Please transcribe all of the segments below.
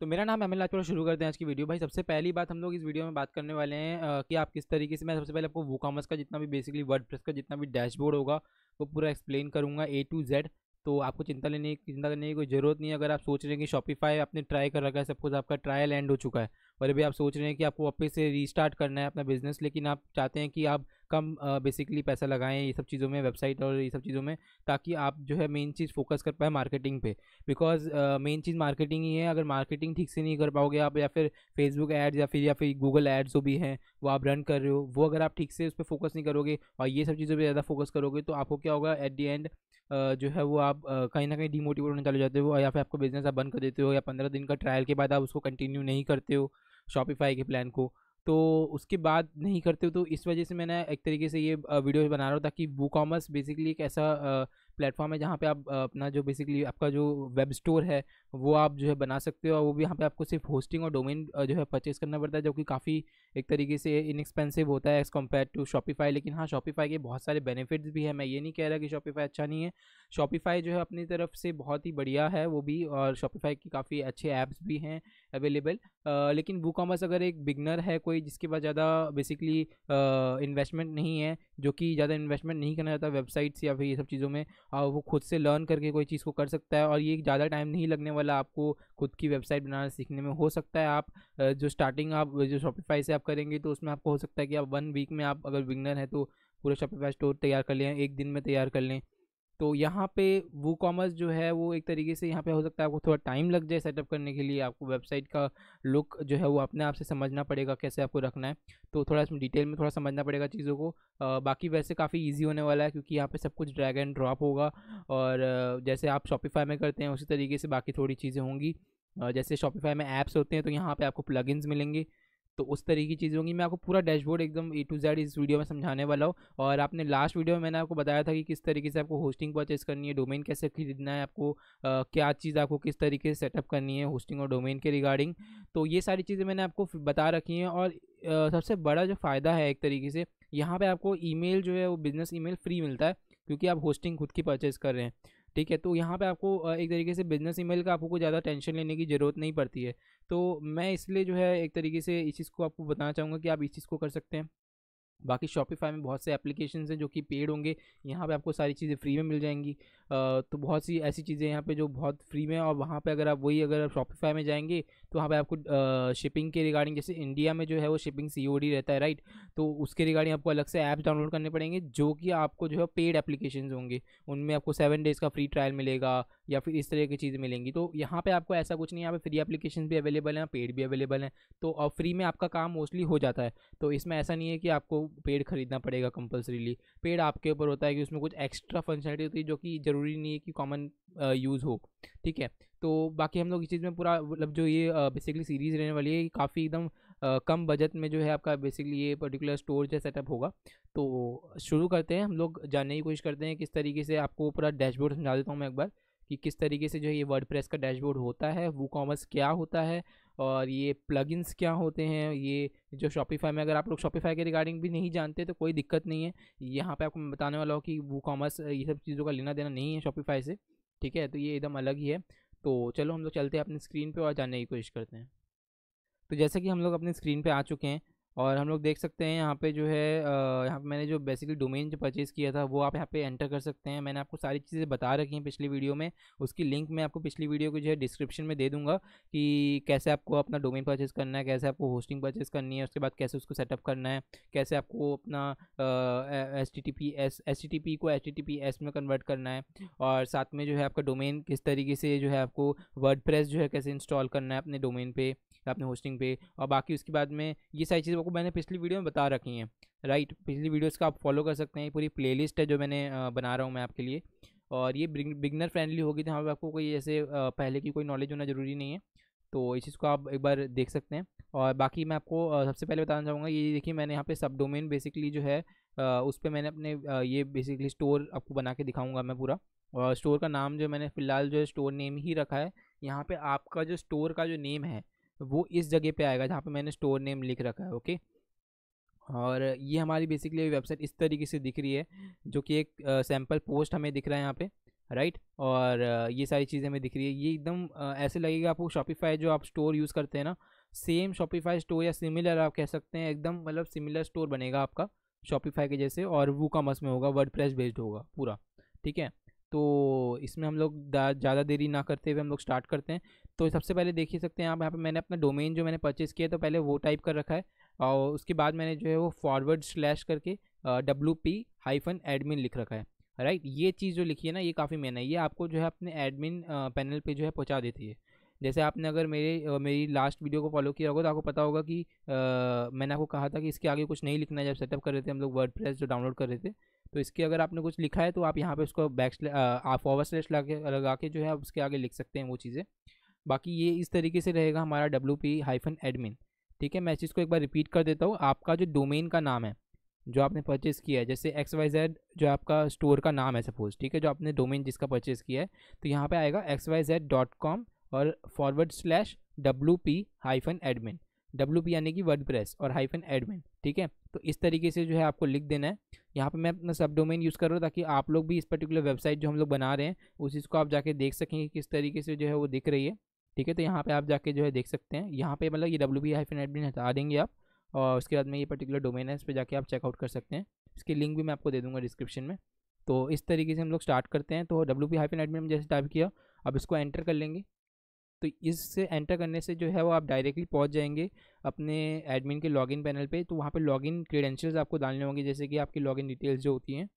तो मेरा नाम अमिल एल शुरू करते हैं आज की वीडियो भाई सबसे पहली बात हम लोग इस वीडियो में बात करने वाले हैं कि आप किस तरीके से मैं सबसे पहले आपको वो कॉमर्स का जितना भी बेसिकली वर्ड का जितना भी डैशबोर्ड होगा वो पूरा एक्सप्लेन करूँगा ए टू जेड तो आपको चिंता लेने की चिंता करने की कोई ज़रूरत नहीं है अगर आप सोच रहे हैं कि शॉपिफाई आपने ट्राई कर रखा है सब कुछ आपका ट्रायल एंड हो चुका है और अभी आप सोच रहे हैं कि आपको वापस से रीस्टार्ट करना है अपना बिज़नेस लेकिन आप चाहते हैं कि आप कम बेसिकली पैसा लगाएं ये सब चीज़ों में वेबसाइट और ये सब चीज़ों में ताकि आप जो है मेन चीज़ फोकस कर पाए मार्केटिंग पे बिकॉज मेन चीज़ मार्केटिंग ही है अगर मार्केटिंग ठीक से नहीं कर पाओगे आप या फिर फेसबुक एड्स या फिर या फिर गूगल एड्स जो भी हैं वो आप रन कर रहे हो वो अगर आप ठीक से उस पर फोकस नहीं करोगे और ये सब चीज़ों पर ज़्यादा फोकस करोगे तो आपको क्या होगा एट दी एंड जो है वो आप कहीं ना कहीं डीमोटिवेट होने चले जाते हो या फिर आपका बिज़नेस आप बंद कर देते हो या पंद्रह दिन का ट्रायल के बाद आप उसको कंटिन्यू नहीं करते हो शॉपिफाई के प्लान को तो उसके बाद नहीं करते हो तो इस वजह से मैंने एक तरीके से ये वीडियो बना रहा हूँ ताकि वू कॉमर्स बेसिकली एक ऐसा प्लेटफॉर्म है जहाँ पे आप अपना जो बेसिकली आपका जो वेब स्टोर है वो आप जो है बना सकते हो और वो भी यहाँ पे आपको सिर्फ होस्टिंग और डोमेन जो है परचेज़ करना पड़ता है जो कि काफ़ी एक तरीके से इनएक्सपेंसिव होता है एज़ कम्पेयर टू शॉपिफाई लेकिन हाँ शॉपिफाई के बहुत सारे बेनिफिट्स भी है मैं ये नहीं कह रहा कि शॉपिफाई अच्छा नहीं है शॉपिफाई जो है अपनी तरफ से बहुत ही बढ़िया है वो भी और शॉपिफाई की काफ़ी अच्छे ऐप्स भी हैं अवेलेबल लेकिन वो कॉमर्स अगर एक बिगनर है कोई जिसके पास ज़्यादा बेसिकली इन्वेस्टमेंट नहीं है जो कि ज़्यादा इन्वेस्टमेंट नहीं करना चाहता वेबसाइट्स या फिर ये सब चीज़ों में और वो खुद से लर्न करके कोई चीज़ को कर सकता है और ये ज़्यादा टाइम नहीं लगने वाला आपको खुद की वेबसाइट बनाना सीखने में हो सकता है आप जो स्टार्टिंग आप जो शॉपिफाई से आप करेंगे तो उसमें आपको हो सकता है कि आप वन वीक में आप अगर विगनर हैं तो पूरा शॉपिफाई स्टोर तैयार कर लें एक दिन में तैयार कर लें तो यहाँ पे वो कॉमर्स जो है वो एक तरीके से यहाँ पे हो सकता है आपको थोड़ा टाइम लग जाए सेटअप करने के लिए आपको वेबसाइट का लुक जो है वो अपने आप से समझना पड़ेगा कैसे आपको रखना है तो थोड़ा इसमें डिटेल में थोड़ा समझना पड़ेगा चीज़ों को आ, बाकी वैसे काफ़ी ईजी होने वाला है क्योंकि यहाँ पर सब कुछ ड्रैग एंड ड्रॉप होगा और जैसे आप शॉपिफाई में करते हैं उसी तरीके से बाकी थोड़ी चीज़ें होंगी जैसे शॉपिफाई में ऐप्स होते हैं तो यहाँ पर आपको प्लगइन्स मिलेंगे तो उस तरीके की चीज़ें होंगी मैं आपको पूरा डैशबोर्ड एकदम ए टू जेड इस वीडियो में समझाने वाला हूँ और आपने लास्ट वीडियो में मैंने आपको बताया था कि किस तरीके से आपको होस्टिंग परचेस करनी है डोमेन कैसे खरीदना है आपको आ, क्या चीज़ आपको किस तरीके से सेटअप करनी है होस्टिंग और डोमेन के रिगार्डिंग तो ये सारी चीज़ें मैंने आपको बता रखी हैं और आ, सबसे बड़ा जो फ़ायदा है एक तरीके से यहाँ पर आपको ई जो है वो बिज़नेस ई फ्री मिलता है क्योंकि आप होस्टिंग खुद की परचेज़ कर रहे हैं ठीक है तो यहाँ पे आपको एक तरीके से बिज़नेस ईमेल का आपको ज़्यादा टेंशन लेने की ज़रूरत नहीं पड़ती है तो मैं इसलिए जो है एक तरीके से इस चीज़ को आपको बताना चाहूँगा कि आप इस चीज़ को कर सकते हैं बाकी शॉपिफाई में बहुत से एप्लीकेशन हैं जो कि पेड होंगे यहाँ पे आपको सारी चीज़ें फ्री में मिल जाएंगी आ, तो बहुत सी ऐसी चीज़ें यहाँ पे जो बहुत फ्री में और वहाँ पे अगर आप वही अगर आप शॉपिफाई में जाएंगे तो वहाँ पे आपको शिपिंग के रिगार्डिंग जैसे इंडिया में जो है वो शिपिंग सी रहता है राइट तो उसके रिगार्डिंग आपको अलग से ऐप डाउनलोड करने पड़ेंगे जो कि आपको जो है पेड एप्लीकेशन होंगे उनमें आपको सेवन डेज़ का फ्री ट्रायल मिलेगा या फिर इस तरह की चीज़ें मिलेंगी तो यहाँ पर आपको ऐसा कुछ नहीं यहाँ पर फ्री एप्लीकेशन भी अवेलेबल हैं पेड भी अवेलेबल हैं तो फ्री में आपका काम मोस्टली हो जाता है तो इसमें ऐसा नहीं है कि आपको पेड खरीदना पड़ेगा कंपलसरीली पेड आपके ऊपर होता है कि उसमें कुछ एक्स्ट्रा फंक्शनलिटी होती है जो कि ज़रूरी नहीं है कि कॉमन यूज़ हो ठीक है तो बाकी हम लोग इस चीज़ में पूरा मतलब जो ये बेसिकली सीरीज़ रहने वाली है काफ़ी एकदम कम बजट में जो है आपका बेसिकली ये पर्टिकुलर स्टोर जो सेटअप होगा तो शुरू करते हैं हम लोग जानने की कोशिश करते हैं किस तरीके से आपको पूरा डैशबोर्ड समझा देता हूँ मैं एक बार कि किस तरीके से जो है ये वर्ड का डैशबोर्ड होता है वो कॉमर्स क्या होता है और ये प्लगइन्स क्या होते हैं ये जो शॉपिफाई में अगर आप लोग शॉपिफाई के रिगार्डिंग भी नहीं जानते तो कोई दिक्कत नहीं है यहाँ पे आपको मैं बताने वाला हूँ कि वो कॉमर्स ये सब चीज़ों का लेना देना नहीं है शॉपिफाई से ठीक है तो ये एकदम अलग ही है तो चलो हम लोग चलते हैं अपनी स्क्रीन पर और जानने की कोशिश करते हैं तो जैसे कि हम लोग अपनी स्क्रीन पर आ चुके हैं और हम लोग देख सकते हैं यहाँ पे जो है यहाँ पे मैंने जो बेसिकली डोमेन जो परचेज़ किया था वो आप यहाँ पे एंटर कर सकते हैं मैंने आपको सारी चीज़ें बता रखी हैं पिछली वीडियो में उसकी लिंक मैं आपको पिछली वीडियो को जो है डिस्क्रिप्शन में दे दूँगा कि कैसे आपको अपना डोमेन परचेज़ करना है कैसे आपको होस्टिंग परचेज़ करनी है उसके बाद कैसे उसको सेटअप करना है कैसे आपको अपना S T T P S S T T P को S T T P S में कन्वर्ट करना है और साथ में जो है आपका डोमेन किस तरीके से जो है आपको वर्ड जो है कैसे इंस्टॉल करना है अपने डोमेन पर अपने होस्टिंग पे और बाकी उसके बाद में ये सारी चीज़ें आपको मैंने पिछली वीडियो में बता रखी हैं राइट पिछली वीडियोज़ का आप फॉलो कर सकते हैं पूरी प्लेलिस्ट है जो मैंने बना रहा हूँ मैं आपके लिए और ये बिगनर फ्रेंडली होगी तो यहाँ पर आपको कोई जैसे पहले की कोई नॉलेज होना ज़रूरी नहीं है तो इस चीज़ को आप एक बार देख सकते हैं और बाकी मैं आपको सबसे पहले बताना चाहूँगा ये देखिए मैंने यहाँ पे सब डोमेन बेसिकली जो है उस पर मैंने अपने ये बेसिकली स्टोर आपको बना के दिखाऊँगा मैं पूरा और स्टोर का नाम जो मैंने फ़िलहाल जो है स्टोर नेम ही रखा है यहाँ पे आपका जो स्टोर का जो नेम है वो इस जगह पे आएगा जहाँ पे मैंने स्टोर नेम लिख रखा है ओके और ये हमारी बेसिकली वेबसाइट इस तरीके से दिख रही है जो कि एक सैम्पल पोस्ट हमें दिख रहा है यहाँ पे राइट और ये सारी चीज़ें हमें दिख रही है ये एकदम ऐसे लगेगा आपको शॉपिफाई जो आप स्टोर यूज़ करते हैं ना सेम शॉपिफाई स्टोर या सिमिलर आप कह सकते हैं एकदम मतलब सिमिलर स्टोर बनेगा आपका शॉपिफाई के जैसे और वो कॉमर्स में होगा वर्ड बेस्ड होगा पूरा ठीक है तो इसमें हम लोग ज़्यादा देरी ना करते हुए हम लोग स्टार्ट करते हैं तो सबसे पहले देख ही सकते हैं आप यहाँ पर मैंने अपना डोमेन जो मैंने परचेस किया तो पहले वो टाइप कर रखा है और उसके बाद मैंने जो है वो फॉरवर्ड स्लैश करके डब्ल्यू पी हाइफन एडमिन लिख रखा है राइट ये चीज़ जो लिखी है ना ये काफ़ी मेन है ये आपको जो है अपने एडमिन पैनल पे जो है पहुंचा देती है जैसे आपने अगर मेरे मेरी लास्ट वीडियो को फॉलो किया होगा तो आपको पता होगा कि आ, मैंने आपको कहा था कि इसके आगे कुछ नहीं लिखना है जब सेटअप कर रहे थे हम लोग वर्ड जो डाउनलोड कर रहे थे तो इसके अगर आपने कुछ लिखा है तो आप यहाँ पे उसको बैक फॉरवर्ड स्लेश लगा के जो है उसके आगे लिख सकते हैं वो चीज़ें बाकी ये इस तरीके से रहेगा हमारा डब्ल्यू पी हाइफन एडमिन ठीक है मैं चीज़ को एक बार रिपीट कर देता हूँ आपका जो डोमेन का नाम है जो आपने परचेस किया है जैसे एक्स वाई जेड जो आपका स्टोर का नाम है सपोज ठीक है जो आपने डोमेन जिसका परचेस किया है तो यहाँ पे आएगा X Y Z dot com और forward slash W P hyphen admin W P यानी कि वर्ड और हाइफन एडमिन ठीक है तो इस तरीके से जो है आपको लिख देना है यहाँ पे मैं अपना सब डोमेन यूज़ कर रहा हूँ ताकि आप लोग भी इस पर्टिकुलर वेबसाइट जो हम लोग बना रहे हैं उस चीज़ को आप जाके देख सकेंगे किस तरीके से जो है वो दिख रही है ठीक है तो यहाँ पर आप जाके जो है देख सकते हैं यहाँ पर मतलब ये डब्ल्यू बी हाइफन एडमिन हटा देंगे आप और उसके बाद में ये पर्टिकुलर डोमेन है इस पर जाके आप चेकआउट कर सकते हैं इसकी लिंक भी मैं आपको दे दूँगा डिस्क्रिप्शन में तो इस तरीके से हम लोग स्टार्ट करते हैं तो डब्ल्यू पी हाइफन एडमिन जैसे टाइप किया अब इसको एंटर कर लेंगे तो इससे एंटर करने से जो है वो आप डायरेक्टली पहुंच जाएंगे अपने एडमिन के लॉगिन पैनल पे तो वहाँ पे लॉगिन क्रीडेंशियल्स आपको डालने होंगे जैसे कि आपकी लॉगिन डिटेल्स जो होती हैं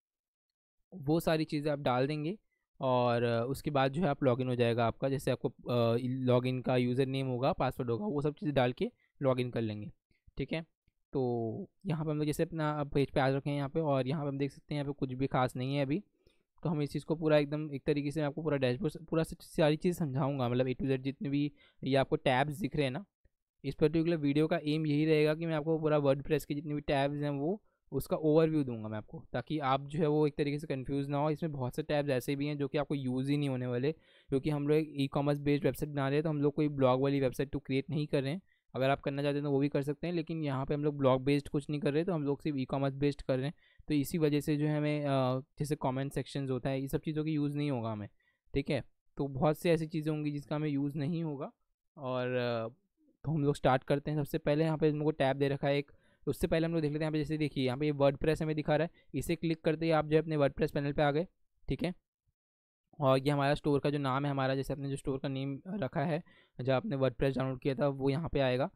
वो सारी चीज़ें आप डाल देंगे और उसके बाद जो है आप लॉगिन हो जाएगा आपका जैसे आपको लॉगिन का यूज़र नेम होगा पासवर्ड होगा वो सब चीज़ें डाल के लॉगिन कर लेंगे ठीक है तो यहाँ पर हम लोग जैसे अपना पेज पर आ रखे हैं यहाँ पर और यहाँ पर हम देख सकते हैं यहाँ पर कुछ भी खास नहीं है अभी तो हम इस चीज़ को पूरा एकदम एक तरीके से मैं आपको पूरा डैशबोर्ड पूरा सारी चीज़ समझाऊंगा मतलब ए टू जेड जितने भी ये आपको टैब्स दिख रहे हैं ना इस पर्टिकुलर वीडियो का एम यही रहेगा कि मैं आपको पूरा वर्ड प्रेस के जितने भी टैब्स हैं वो उसका ओवरव्यू दूंगा मैं आपको ताकि आप जो है वो एक तरीके से कंफ्यूज ना हो इसमें बहुत से टैब्स ऐसे भी हैं जो कि आपको यूज़ ही नहीं होने वाले क्योंकि हम लोग ई कॉमर्स बेस्ड वेबसाइट बना रहे हैं तो हम लोग कोई ब्लॉग वाली वेबसाइट तो क्रिएट नहीं कर रहे हैं अगर आप करना चाहते हैं तो वो भी कर सकते हैं लेकिन यहाँ पे हम लोग ब्लॉग बेस्ड कुछ नहीं कर रहे तो हम लोग सिर्फ ई कॉमर्स बेस्ड कर रहे हैं तो इसी वजह से जो है हमें जैसे कमेंट सेक्शन होता है ये सब चीज़ों की यूज़ नहीं होगा हमें ठीक है तो बहुत सी ऐसी चीज़ें होंगी जिसका हमें यूज़ नहीं होगा और तो हम लोग स्टार्ट करते हैं सबसे पहले यहाँ पे हमको टैब दे रखा है एक उससे पहले हम लोग देख लेते हैं यहाँ पे जैसे देखिए यहाँ पे वर्ड प्रेस हमें दिखा रहा है इसे क्लिक करते ही आप जो है अपने वर्ड प्रेस पैनल पर आ गए ठीक है और ये हमारा स्टोर का जो नाम है हमारा जैसे आपने जो स्टोर का नेम रखा है जो आपने वर्ड डाउनलोड किया था वो यहाँ पर आएगा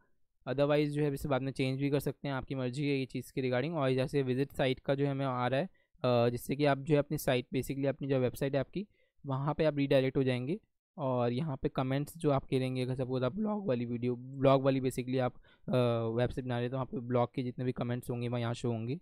अदरवाइज़ जो है इसे बाद में चेंज भी कर सकते हैं आपकी मर्जी है ये चीज़ की रिगार्डिंग और जैसे विजिट साइट का जो हमें आ रहा है जिससे कि आप जो है अपनी साइट बेसिकली अपनी जो वेबसाइट है आपकी वहाँ पर आप रीडायरेक्ट हो जाएंगे और यहाँ पर कमेंट्स जो आप करेंगे अगर सपोज आप ब्लॉग वाली वीडियो ब्लॉग वाली बेसिकली आप वेबसाइट बना रहे तो वहाँ पर ब्लॉग के जितने भी कमेंट्स होंगे वहाँ यहाँ शो होंगे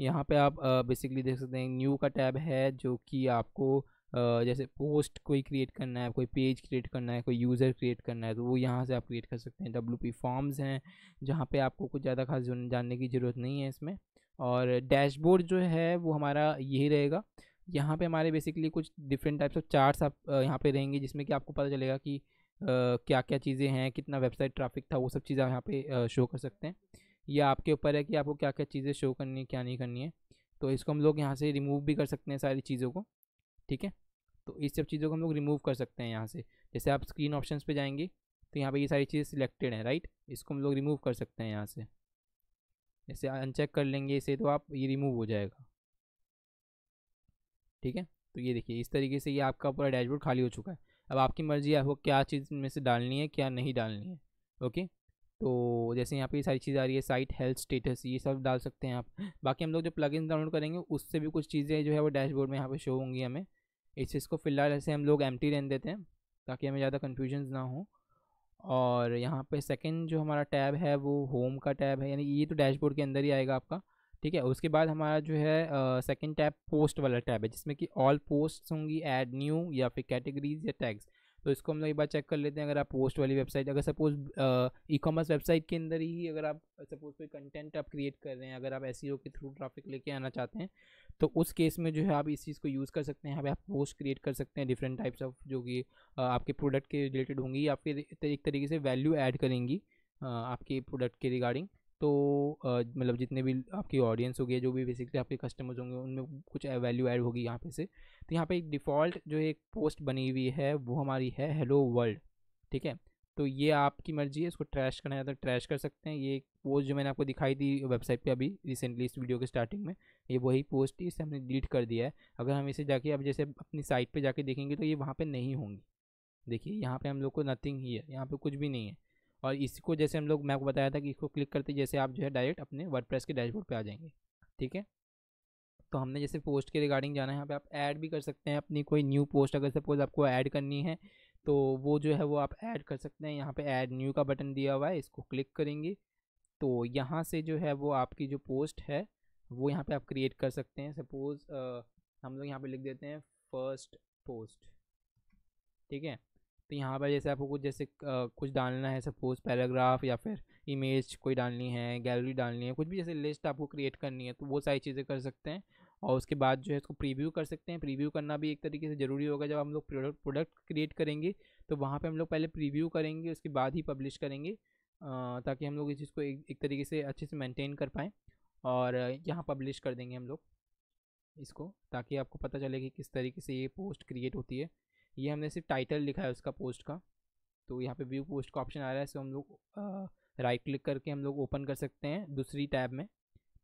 यहाँ पे आप बेसिकली देख सकते हैं न्यू का टैब है जो कि आपको जैसे पोस्ट कोई क्रिएट करना है कोई पेज क्रिएट करना है कोई यूज़र क्रिएट करना है तो वो यहाँ से आप क्रिएट कर सकते हैं डब्ल्यू पी फॉर्म्स हैं जहाँ पे आपको कुछ ज़्यादा खास जानने की ज़रूरत नहीं है इसमें और डैशबोर्ड जो है वो हमारा यही रहेगा यहाँ पे हमारे बेसिकली कुछ डिफरेंट टाइप्स ऑफ चार्ट्स आप यहाँ पे रहेंगे जिसमें कि आपको पता चलेगा कि क्या क्या चीज़ें हैं कितना वेबसाइट ट्रैफिक था वो सब चीज़ आप यहाँ पे शो कर सकते हैं ये आपके ऊपर है कि आपको क्या क्या चीज़ें शो करनी है क्या नहीं करनी है तो इसको हम लोग यहाँ से रिमूव भी कर सकते हैं सारी चीज़ों को ठीक है तो इस सब चीज़ों को हम लोग रिमूव कर सकते हैं यहाँ से जैसे आप स्क्रीन ऑप्शन पर जाएंगे तो यहाँ पे ये सारी चीज़ें सिलेक्टेड हैं राइट इसको हम लोग रिमूव कर सकते हैं यहाँ से जैसे अनचेक कर लेंगे इसे तो आप ये रिमूव हो जाएगा ठीक है तो ये देखिए इस तरीके से ये आपका पूरा डैशबोर्ड खाली हो चुका है अब आपकी मर्जी है आपको क्या चीज़ में से डालनी है क्या नहीं डालनी है ओके तो जैसे यहाँ पे ये सारी चीज़ आ रही है साइट हेल्थ स्टेटस ये सब डाल सकते हैं आप बाकी हम लोग जो प्लगइन डाउनलोड करेंगे उससे भी कुछ चीज़ें जो है वो डैशबोर्ड में यहाँ पे शो होंगी हमें इस चीज़ को फ़िलहाल ऐसे हम लोग एम्प्टी रहने देते हैं ताकि हमें ज़्यादा कन्फ्यूजन ना हो और यहाँ पे सेकंड जो हमारा टैब है वो होम का टैब है यानी ये तो डैशबोर्ड के अंदर ही आएगा आपका ठीक है उसके बाद हमारा जो है सेकंड टैब पोस्ट वाला टैब है जिसमें कि ऑल पोस्ट होंगी ऐड न्यू या फिर कैटेगरीज या टैग्स तो इसको हम लोग एक बार चेक कर लेते हैं अगर आप पोस्ट वाली वेबसाइट अगर सपोज ई कॉमर्स वेबसाइट के अंदर ही अगर आप सपोज कोई कंटेंट आप क्रिएट कर रहे हैं अगर आप एस e के थ्रू ट्राफिक लेके आना चाहते हैं तो उस केस में जो है आप इस चीज़ को यूज़ कर सकते हैं यहाँ पे आप पोस्ट क्रिएट कर सकते हैं डिफरेंट टाइप्स ऑफ जो कि आपके प्रोडक्ट के रिलेटेड होंगी या फिर एक तरीके से वैल्यू ऐड करेंगी आपके प्रोडक्ट के रिगार्डिंग तो मतलब जितने भी आपकी ऑडियंस होगी जो भी बेसिकली आपके कस्टमर्स होंगे उनमें कुछ वैल्यू ऐड होगी यहाँ पे से तो यहाँ पे एक डिफ़ॉल्ट जो एक पोस्ट बनी हुई है वो हमारी है हेलो वर्ल्ड ठीक है तो ये आपकी मर्जी है इसको ट्रैश करना है तो ट्रैश कर सकते हैं ये एक पोस्ट जो मैंने आपको दिखाई थी वेबसाइट पे अभी रिसेंटली इस वीडियो के स्टार्टिंग में ये वही पोस्ट थी इसे हमने डिलीट कर दिया है अगर हम इसे जाके अब जैसे अपनी साइट पे जाके देखेंगे तो ये वहाँ पे नहीं होंगी देखिए यहाँ पे हम लोग को नथिंग ही है यहाँ पे कुछ भी नहीं है और इसको जैसे हम लोग मैं आपको बताया था कि इसको क्लिक करते जैसे आप जो है डायरेक्ट अपने वर्ड के डैशबोर्ड पर आ जाएंगे ठीक है तो हमने जैसे पोस्ट के रिगार्डिंग जाना है यहाँ पे आप ऐड भी कर सकते हैं अपनी कोई न्यू पोस्ट अगर सपोज आपको ऐड करनी है तो वो जो है वो आप ऐड कर सकते हैं यहाँ पे ऐड न्यू का बटन दिया हुआ है इसको क्लिक करेंगे तो यहाँ से जो है वो आपकी जो पोस्ट है वो यहाँ पे आप क्रिएट कर सकते हैं सपोज़ हम लोग यहाँ पर लिख देते हैं फर्स्ट पोस्ट ठीक है तो यहाँ पर जैसे आपको कुछ जैसे कुछ डालना है सपोज पैराग्राफ या फिर इमेज कोई डालनी है गैलरी डालनी है कुछ भी जैसे लिस्ट आपको क्रिएट करनी है तो वो सारी चीज़ें कर सकते हैं और उसके बाद जो है इसको प्रीव्यू कर सकते हैं प्रीव्यू करना भी एक तरीके से ज़रूरी होगा जब हम लोग प्रोडक्ट प्रोडक्ट क्रिएट करेंगे तो वहाँ पे हम लोग पहले प्रीव्यू करेंगे उसके बाद ही पब्लिश करेंगे ताकि हम लोग इस चीज़ को एक, एक तरीके से अच्छे से मेंटेन कर पाएँ और यहाँ पब्लिश कर देंगे हम लोग इसको ताकि आपको पता चले कि किस तरीके से ये पोस्ट क्रिएट होती है ये हमने सिर्फ टाइटल लिखा है उसका पोस्ट का तो यहाँ पे व्यू पोस्ट का ऑप्शन आ रहा है सो हम लोग राइट क्लिक करके हम लोग ओपन कर सकते हैं दूसरी टैब में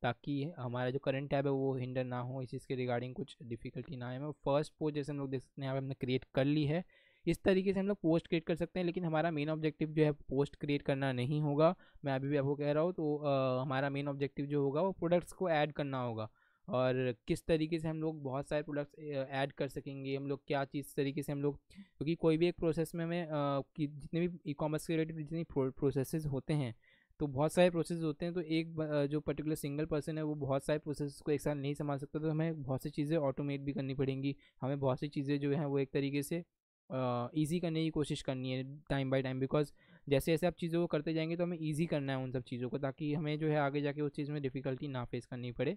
ताकि हमारा जो करंट टैब है वो हिंडर ना हो इस चीज़ के रिगार्डिंग कुछ डिफिकल्टी ना आए फर्स्ट पोस्ट जैसे हम लोग देख सकते हैं यहाँ पर हमने क्रिएट कर ली है इस तरीके से हम लोग पोस्ट क्रिएट कर सकते हैं लेकिन हमारा मेन ऑब्जेक्टिव जो है पोस्ट क्रिएट करना नहीं होगा मैं अभी भी आपको कह रहा हूँ तो आ, हमारा मेन ऑब्जेक्टिव जो होगा वो प्रोडक्ट्स को ऐड करना होगा और किस तरीके से हम लोग बहुत सारे प्रोडक्ट्स ऐड कर सकेंगे हम लोग क्या चीज़ तरीके से हम लोग क्योंकि कोई भी एक प्रोसेस में हमें जितने भी ई कॉमर्स के रिलेटेड जितनी प्रोसेस होते हैं तो बहुत सारे प्रोसेस होते हैं तो एक जो पर्टिकुलर सिंगल पर्सन है वो बहुत सारे प्रोसेस को एक साथ नहीं संभाल सकता तो हमें बहुत सी चीज़ें ऑटोमेट भी करनी पड़ेंगी हमें बहुत सी चीज़ें जो हैं वो एक तरीके से ईजी करने की कोशिश करनी है टाइम बाई टाइम बिकॉज जैसे जैसे आप चीज़ों को करते जाएंगे तो हमें ईजी करना है उन सब चीज़ों को ताकि हमें जो है आगे जाके उस चीज़ में डिफ़िकल्टी ना फेस करनी पड़े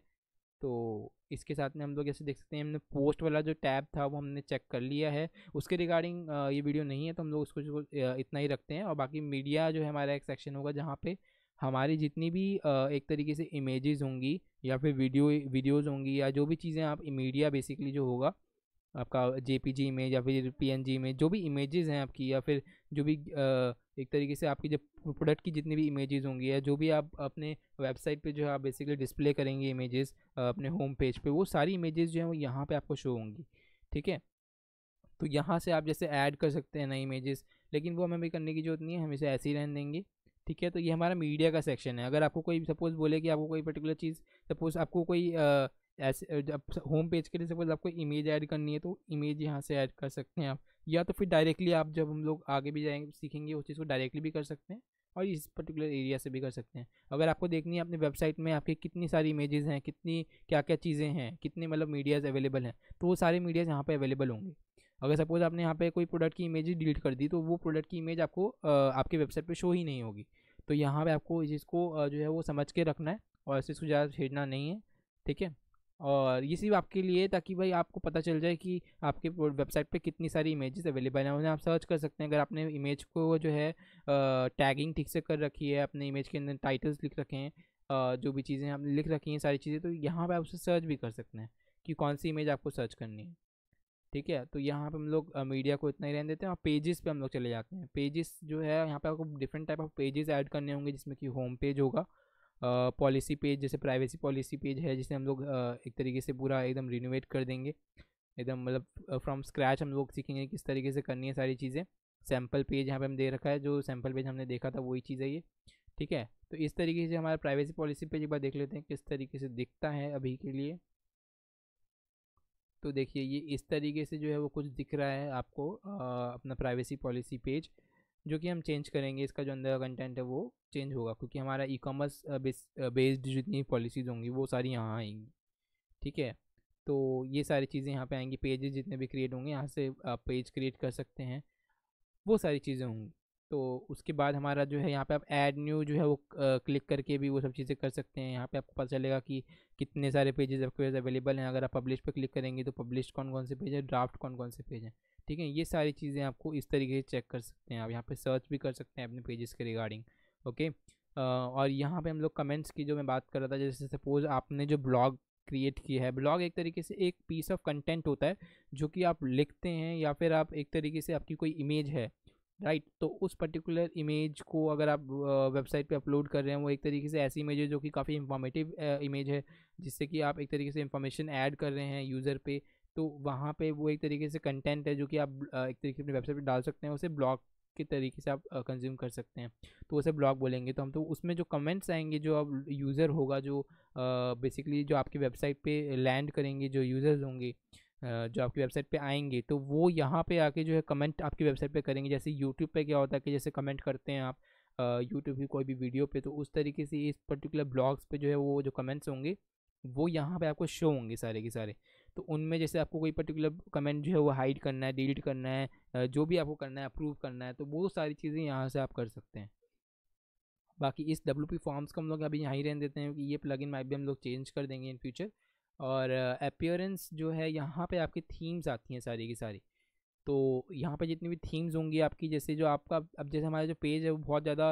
तो इसके साथ में हम लोग ऐसे देख सकते हैं हमने पोस्ट वाला जो टैब था वो हमने चेक कर लिया है उसके रिगार्डिंग ये वीडियो नहीं है तो हम लोग उसको इतना ही रखते हैं और बाकी मीडिया जो है हमारा एक सेक्शन होगा जहाँ पे हमारी जितनी भी एक तरीके से इमेजेस होंगी या फिर वीडियो वीडियोज़ होंगी या जो भी चीज़ें आप मीडिया बेसिकली जो होगा आपका जे इमेज या फिर पी इमेज जो भी इमेजेस हैं आपकी या फिर जो भी एक तरीके से आपकी जब प्रोडक्ट की जितनी भी इमेजेस होंगी या जो भी आप अपने वेबसाइट पे जो है आप बेसिकली डिस्प्ले करेंगे इमेजेस अपने होम पेज पे वो सारी इमेजेस जो हैं वो यहाँ पे आपको शो होंगी ठीक है तो यहाँ से आप जैसे ऐड कर सकते हैं नई इमेजेस लेकिन वो हमें भी करने की जरूरत नहीं है हम इसे ऐसे ही रहने देंगे ठीक है तो ये हमारा मीडिया का सेक्शन है अगर आपको कोई सपोज़ बोले कि आपको कोई पर्टिकुलर चीज़ सपोज़ आपको कोई आ, ऐसे जब होम पेज के लिए सपोज आपको इमेज ऐड करनी है तो इमेज यहाँ से ऐड कर सकते हैं आप या तो फिर डायरेक्टली आप जब हम लोग आगे भी जाएंगे सीखेंगे उस चीज़ को डायरेक्टली भी कर सकते हैं और इस पर्टिकुलर एरिया से भी कर सकते हैं अगर आपको देखनी है अपनी वेबसाइट में आपके कितनी सारी इमेजेस हैं कितनी क्या क्या चीज़ें हैं कितने मतलब मीडियाज़ अवेलेबल हैं तो वो सारे मीडियाज़ यहाँ पर अवेलेबल होंगे अगर सपोज़ आपने यहाँ पे कोई प्रोडक्ट की इमेज डिलीट कर दी तो वो प्रोडक्ट की इमेज आपको आपकी वेबसाइट पर शो ही नहीं होगी तो यहाँ पर आपको इस चीज़ को जो है वो समझ के रखना है और ऐसे चीज़ ज़्यादा छेड़ना नहीं है ठीक है और ये सिर्फ आपके लिए ताकि भाई आपको पता चल जाए कि आपके वेबसाइट पे कितनी सारी इमेजेस अवेलेबल हैं उन्हें आप सर्च कर सकते हैं अगर आपने इमेज को जो है टैगिंग ठीक से कर रखी है अपने इमेज के अंदर टाइटल्स लिख रखे हैं जो भी चीज़ें आपने लिख रखी हैं सारी चीज़ें तो यहाँ पर आप उसे सर्च भी कर सकते हैं कि कौन सी इमेज आपको सर्च करनी है ठीक है तो यहाँ पर हम लोग मीडिया को इतना ही रहने देते हैं और पेजेस पर हम लोग चले जाते हैं पेजेस जो है यहाँ पर आपको different type of pages add करने होंगे जिसमें कि होम पेज होगा पॉलिसी पेज जैसे प्राइवेसी पॉलिसी पेज है जिसे हम लोग एक तरीके से पूरा एकदम रिनोवेट कर देंगे एकदम मतलब फ्रॉम स्क्रैच हम लोग सीखेंगे किस तरीके से करनी है सारी चीज़ें सैम्पल पेज यहाँ पे हम दे रखा है जो सैम्पल पेज हमने देखा था वही चीज़ है ये ठीक है तो इस तरीके से हमारा प्राइवेसी पॉलिसी पेज एक बार देख लेते हैं किस तरीके से दिखता है अभी के लिए तो देखिए ये इस तरीके से जो है वो कुछ दिख रहा है आपको आ, अपना प्राइवेसी पॉलिसी पेज जो कि हम चेंज करेंगे इसका जो अंदर का कंटेंट है वो चेंज होगा क्योंकि हमारा ई कॉमर्स बेस्ड जितनी पॉलिसीज़ होंगी वो सारी यहाँ आएंगी ठीक है तो ये सारी चीज़ें यहाँ पे आएंगी पेजेस जितने भी क्रिएट होंगे यहाँ से आप पेज क्रिएट कर सकते हैं वो सारी चीज़ें होंगी तो उसके बाद हमारा जो है यहाँ पे आप ऐड न्यू जो है वो क्लिक करके भी वो सब चीज़ें कर सकते हैं यहाँ पे आपको पता चलेगा कि कितने सारे पेजेस आपके पास अवेलेबल हैं अगर आप पब्लिश पे क्लिक करेंगे तो पब्लिश कौन कौन से पेज है ड्राफ्ट कौन कौन से पेज हैं ठीक है ये सारी चीज़ें आपको इस तरीके से चेक कर सकते हैं आप यहाँ पे सर्च भी कर सकते हैं अपने पेजेस के रिगार्डिंग ओके और यहाँ पे हम लोग कमेंट्स की जो मैं बात कर रहा था जैसे सपोज़ आपने जो ब्लॉग क्रिएट किया है ब्लॉग एक तरीके से एक पीस ऑफ कंटेंट होता है जो कि आप लिखते हैं या फिर आप एक तरीके से आपकी कोई इमेज है राइट right, तो उस पर्टिकुलर इमेज को अगर आप वेबसाइट पे अपलोड कर रहे हैं वो एक तरीके से ऐसी इमेज है जो कि काफ़ी इंफॉर्मेटिव इमेज है जिससे कि आप एक तरीके से इंफॉर्मेशन ऐड कर रहे हैं यूज़र पे तो वहाँ पे वो एक तरीके से कंटेंट है जो कि आप एक तरीके से अपनी वेबसाइट पे डाल सकते हैं उसे ब्लॉग के तरीके से आप कंज्यूम कर सकते हैं तो उसे ब्लॉग बोलेंगे तो हम तो उसमें जो कमेंट्स आएंगे जो अब यूज़र होगा जो बेसिकली जो आपकी वेबसाइट पे लैंड करेंगे जो यूज़र्स होंगे जो आपकी वेबसाइट पे आएंगे तो वो यहाँ पे आके जो है कमेंट आपकी वेबसाइट पे करेंगे जैसे यूट्यूब पे क्या होता है कि जैसे कमेंट करते हैं आप यूट्यूब की कोई भी वीडियो पे तो उस तरीके से इस पर्टिकुलर ब्लॉग्स पे जो है वो जो कमेंट्स होंगे वो यहाँ पे आपको शो होंगे सारे के सारे तो उनमें जैसे आपको कोई पर्टिकुलर कमेंट जो है वो हाइड करना है डिलीट करना है जो भी आपको करना है अप्रूव करना है तो वो सारी चीज़ें यहाँ से आप कर सकते हैं बाकी इस डब्ल्यू पी फॉर्म्स को हम लोग अभी यहाँ ही रहने देते हैं कि ये प्लगइन माइक भी हम लोग चेंज कर देंगे इन फ्यूचर और अपियरेंस जो है यहाँ पे आपकी थीम्स आती हैं सारी की सारी तो यहाँ पर जितनी भी थीम्स होंगी आपकी जैसे जो आपका अब जैसे हमारा जो पेज है वो बहुत ज़्यादा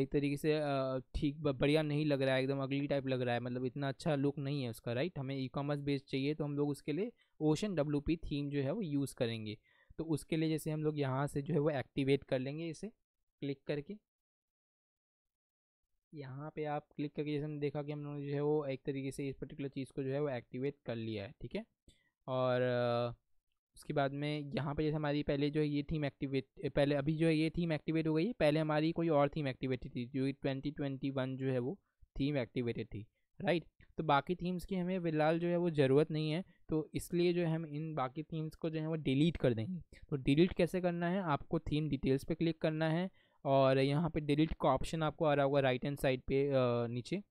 एक तरीके से ठीक बढ़िया नहीं लग रहा है एकदम अगली टाइप लग रहा है मतलब इतना अच्छा लुक नहीं है उसका राइट हमें ई कॉमर्स बेस्ड चाहिए तो हम लोग उसके लिए ओशन डब्ल्यू पी थीम जो है वो यूज़ करेंगे तो उसके लिए जैसे हम लोग यहाँ से जो है वो एक्टिवेट कर लेंगे इसे क्लिक करके यहाँ पे आप क्लिक करके जैसे हम देखा कि हम लोगों ने जो है वो एक तरीके से इस पर्टिकुलर चीज़ को जो है वो एक्टिवेट कर लिया है ठीक है और उसके बाद में यहाँ पे जैसे हमारी पहले जो है ये थीम एक्टिवेट पहले अभी जो है ये थीम एक्टिवेट हो गई है पहले हमारी कोई और थीम एक्टिवेटेड थी जो ट्वेंटी ट्वेंटी वन जो है वो थीम एक्टिवेटेड थी राइट तो बाकी थीम्स की हमें फिलहाल जो है वो ज़रूरत नहीं है तो इसलिए जो है हम इन बाकी थीम्स को जो है वो डिलीट कर देंगे तो डिलीट कैसे करना है आपको थीम डिटेल्स पर क्लिक करना है और यहाँ पर डिलीट का ऑप्शन आपको आ रहा होगा राइट हैंड साइड पे नीचे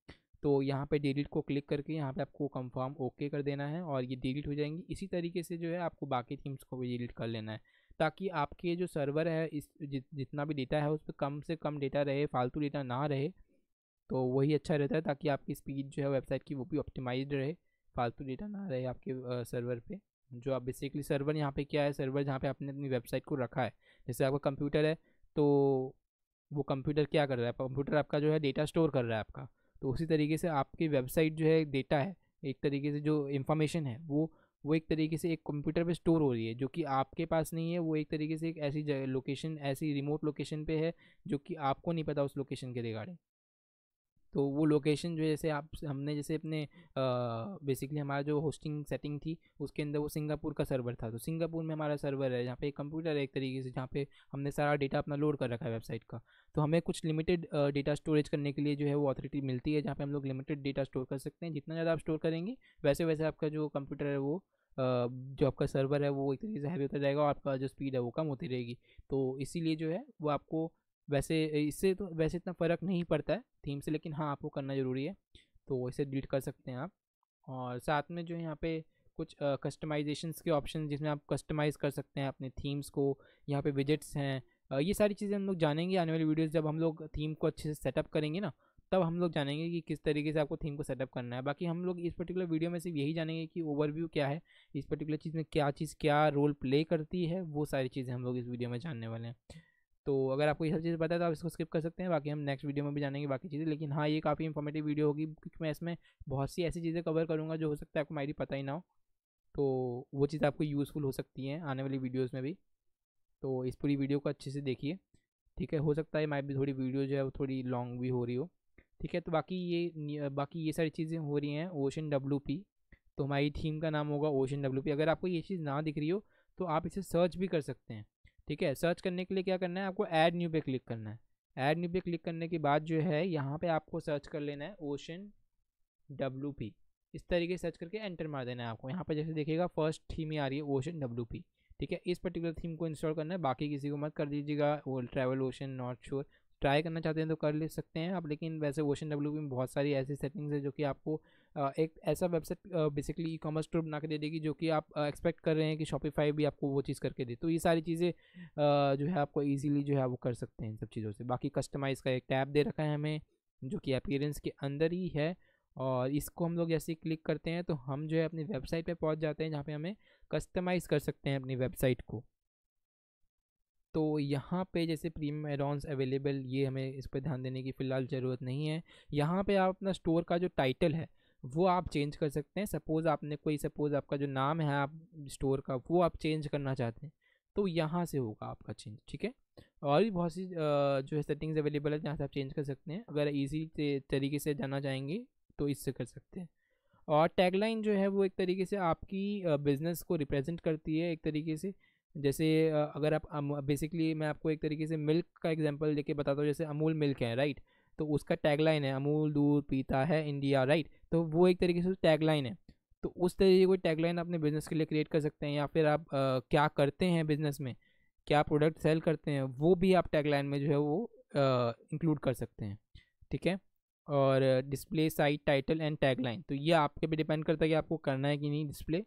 तो यहाँ पे डिलीट को क्लिक करके यहाँ पे आपको कंफर्म ओके कर देना है और ये डिलीट हो जाएंगी इसी तरीके से जो है आपको बाकी थीम्स को भी डिलीट कर लेना है ताकि आपके जो सर्वर है इस जितना भी डेटा है उस पर कम से कम डेटा रहे फालतू डेटा ना रहे तो वही अच्छा रहता है ताकि आपकी स्पीड जो है वेबसाइट की वो भी ऑप्टिमाइज रहे फालतू डेटा ना रहे आपके सर्वर पर जो आप बेसिकली सर्वर यहाँ पर क्या है सर्वर जहाँ पर आपने अपनी वेबसाइट को रखा है जैसे आपका कंप्यूटर है तो वो कंप्यूटर क्या कर रहा है कंप्यूटर आपका जो है डेटा स्टोर कर रहा है आपका तो उसी तरीके से आपकी वेबसाइट जो है डेटा है एक तरीके से जो इंफॉर्मेशन है वो वो एक तरीके से एक कंप्यूटर पे स्टोर हो रही है जो कि आपके पास नहीं है वो एक तरीके से एक ऐसी लोकेशन ऐसी रिमोट लोकेशन पे है जो कि आपको नहीं पता उस लोकेशन के रिगार्डिंग तो वो लोकेशन जो जैसे आप हमने जैसे अपने बेसिकली हमारा जो होस्टिंग सेटिंग थी उसके अंदर वो सिंगापुर का सर्वर था तो सिंगापुर में हमारा सर्वर है जहाँ पे एक कंप्यूटर है एक तरीके से जहाँ पे हमने सारा डेटा अपना लोड कर रखा है वेबसाइट का तो हमें कुछ लिमिटेड डेटा स्टोरेज करने के लिए जो है वो अथॉरिटी मिलती है जहाँ पर हम लोग लिमिटेड डेटा स्टोर कर सकते हैं जितना ज़्यादा आप स्टोर करेंगे वैसे वैसे आपका जो कंप्यूटर है वो जो आपका सर्वर है वो एक तरीके से हैवी होता जाएगा और आपका जो स्पीड है वो कम होती रहेगी तो इसीलिए जो है वो आपको वैसे इससे तो वैसे इतना फ़र्क नहीं पड़ता है थीम से लेकिन हाँ आपको करना ज़रूरी है तो इसे डिलीट कर सकते हैं आप और साथ में जो है यहाँ पे कुछ कस्टमाइजेशंस के ऑप्शन जिसमें आप कस्टमाइज़ कर सकते हैं अपने थीम्स को यहाँ पे विजिट्स हैं ये सारी चीज़ें हम लोग जानेंगे आने वाली वीडियोज़ जब हम लोग थीम को अच्छे से सेटअप करेंगे ना तब हम लोग जानेंगे कि किस तरीके से आपको थीम को सेटअप करना है बाकी हम लोग इस पर्टिकुलर वीडियो में सिर्फ यही जानेंगे कि ओवरव्यू क्या है इस पर्टिकुलर चीज़ में क्या चीज़ क्या रोल प्ले करती है वो सारी चीज़ें हम लोग इस वीडियो में जानने वाले हैं तो अगर आपको ये सब चीज़ पता है तो आप इसको स्किप कर सकते हैं बाकी हम नेक्स्ट वीडियो में भी जानेंगे बाकी चीज़ें लेकिन हाँ ये काफ़ी इंफॉर्मेटिव वीडियो होगी क्योंकि मैं इसमें बहुत सी ऐसी चीज़ें कवर करूँगा जो हो सकता है आपको मेरी पता ही ना हो तो वो चीज़ आपको यूज़फुल हो सकती हैं आने वाली वीडियोज़ में भी तो इस पूरी वीडियो को अच्छे से देखिए ठीक है हो सकता है माई भी थोड़ी वीडियो जो है वो थोड़ी लॉन्ग भी हो रही हो ठीक है तो बाकी ये बाकी ये सारी चीज़ें हो रही हैं ओशन डब्ल्यू पी तो हमारी थीम का नाम होगा ओशन डब्ल्यू पी अगर आपको ये चीज़ ना दिख रही हो तो आप इसे सर्च भी कर सकते हैं ठीक है सर्च करने के लिए क्या करना है आपको ऐड न्यू पे क्लिक करना है ऐड न्यू पे क्लिक करने के बाद जो है यहाँ पे आपको सर्च कर लेना है ओशन डब्लू पी इस तरीके से सर्च करके एंटर मार देना है आपको यहाँ पर जैसे देखिएगा फर्स्ट थीम ही आ रही है ओशन डब्लू पी ठीक है इस पर्टिकुलर थीम को इंस्टॉल करना है बाकी किसी को मत कर दीजिएगा वो travel ocean north shore try करना चाहते हैं तो कर ले सकते हैं आप लेकिन वैसे ओशन डब्ल्यू में बहुत सारी ऐसी सेटिंग्स है जो कि आपको एक ऐसा website basically e commerce tour बना के दे देगी जो कि आप एक्सपेक्ट कर रहे हैं कि शॉपिफाई भी आपको वो चीज़ करके दे तो ये सारी चीज़ें जो है आपको ईजिली जो है वो कर सकते हैं इन सब चीज़ों से बाकी कस्टमाइज़ का एक टैब दे रखा है हमें जो कि अपीयरेंस के अंदर ही है और इसको हम लोग जैसे ही क्लिक करते हैं तो हम जो है अपनी वेबसाइट पे पहुंच जाते हैं जहाँ पे हमें कस्टमाइज़ कर सकते हैं अपनी वेबसाइट को तो यहाँ पे जैसे प्रीमियम एडॉन्स अवेलेबल ये हमें इस पर ध्यान देने की फ़िलहाल ज़रूरत नहीं है यहाँ पे आप अपना स्टोर का जो टाइटल है वो आप चेंज कर सकते हैं सपोज़ आपने कोई सपोज़ आपका जो नाम है आप स्टोर का वो आप चेंज करना चाहते हैं तो यहाँ से होगा आपका चेंज ठीक है और भी बहुत सी जो है सेटिंग्स अवेलेबल है जहाँ से आप चेंज कर सकते हैं अगर ईजी तरीके से जाना चाहेंगे तो इससे कर सकते हैं और टैगलाइन जो है वो एक तरीके से आपकी बिज़नेस को रिप्रेजेंट करती है एक तरीके से जैसे अगर आप बेसिकली मैं आपको एक तरीके से मिल्क का एग्जांपल देके बताता हूँ जैसे अमूल मिल्क है राइट तो उसका टैगलाइन है अमूल दूध पीता है इंडिया राइट तो वो एक तरीके से टैगलाइन है तो उस तरीके कोई टैगलाइन अपने बिज़नेस के लिए क्रिएट कर सकते हैं या फिर आप आ, क्या करते हैं बिज़नेस में क्या प्रोडक्ट सेल करते हैं वो भी आप टैगलाइन में जो है वो इंक्लूड कर सकते हैं ठीक है और display site title and tagline तो ये आपके पे डिपेंड करता है कि आपको करना है कि नहीं डिस्प्ले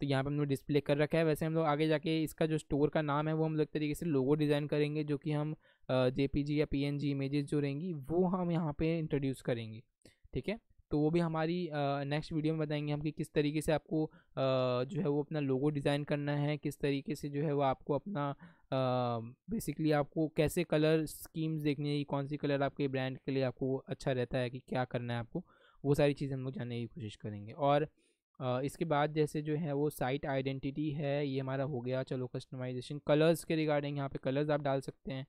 तो यहाँ पे हमने डिस्प्ले कर रखा है वैसे हम लोग आगे जाके इसका जो स्टोर का नाम है वो हम लोग तरीके से लोगो डिज़ाइन करेंगे जो कि हम जे या पी इमेजेस जो रहेंगी वो हम यहाँ पे इंट्रोड्यूस करेंगे ठीक है तो वो भी हमारी नेक्स्ट वीडियो में बताएंगे हम कि किस तरीके से आपको आ, जो है वो अपना लोगो डिज़ाइन करना है किस तरीके से जो है वो आपको अपना बेसिकली आपको कैसे कलर स्कीम्स देखनी है कौन सी कलर आपके ब्रांड के लिए आपको अच्छा रहता है कि क्या करना है आपको वो सारी चीज़ हम लोग जानने की कोशिश करेंगे और इसके बाद जैसे जो है वो साइट आइडेंटिटी है ये हमारा हो गया चलो कस्टमाइजेशन कलर्स के रिगार्डिंग यहाँ पे कलर्स आप डाल सकते हैं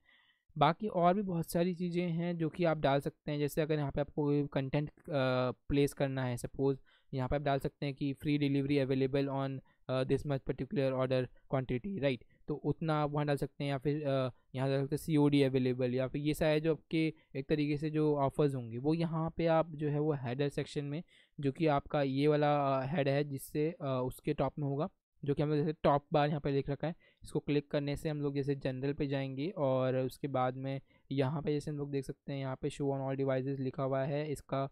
बाकी और भी बहुत सारी चीज़ें हैं जो कि आप डाल सकते हैं जैसे अगर यहाँ पे आपको कोई कंटेंट प्लेस करना है सपोज़ यहाँ पे आप डाल सकते हैं कि free delivery available on this much particular order quantity right तो उतना आप वहाँ डाल सकते हैं या फिर यहाँ डाल सकते हैं सी ओ डी अवेलेबल या फिर ये सारे जो आपके एक तरीके से जो ऑफ़र्स होंगे वो यहाँ पे आप जो है वो हेडर सेक्शन में जो कि आपका ये वाला हेड है जिससे उसके टॉप में होगा जो कि हम लोग जैसे टॉप बार यहाँ पे लिख रखा है इसको क्लिक करने से हम लोग जैसे जनरल पे जाएंगे और उसके बाद में यहाँ पे जैसे हम लोग देख सकते हैं यहाँ पे शो ऑन ऑल डिवाइसेस लिखा हुआ है इसका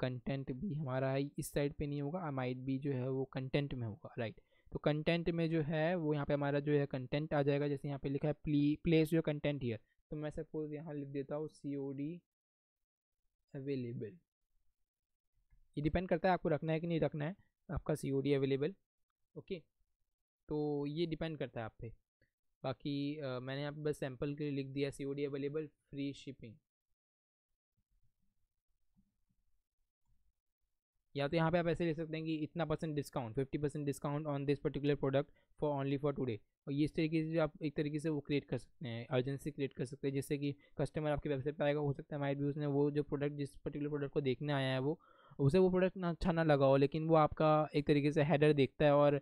कंटेंट भी हमारा है इस साइड पे नहीं होगा आई माइट भी जो है वो कंटेंट में होगा राइट right. तो कंटेंट में जो है वो यहाँ पे हमारा जो है कंटेंट आ जाएगा जैसे यहाँ पे लिखा है plea place your content here तो मैं सपोज यहाँ लिख देता हूँ सी ओ डी अवेलेबल ये डिपेंड करता है आपको रखना है कि नहीं रखना है आपका C O D available okay तो ये डिपेंड करता है आप पे बाकी आ, मैंने यहाँ पर बस सैम्पल के लिए लिख दिया C O D available free shipping या तो यहाँ पे आप ऐसे ले सकते हैं कि इतना percent discount fifty percent discount on this particular product for only for today और ये इस तरीके से आप एक तरीके से वो क्रिएट कर सकते हैं अर्जेंसी क्रिएट कर सकते हैं जिससे कि कस्टमर आपकी वेबसाइट पर आएगा हो सकता है माइट भी उसने वो जो प्रोडक्ट जिस पर्टिकुलर प्रोडक्ट को देखने आया है वो उसे वो प्रोडक्ट ना अच्छा ना लगा हो लेकिन वो आपका एक तरीके से हैडर देखता है और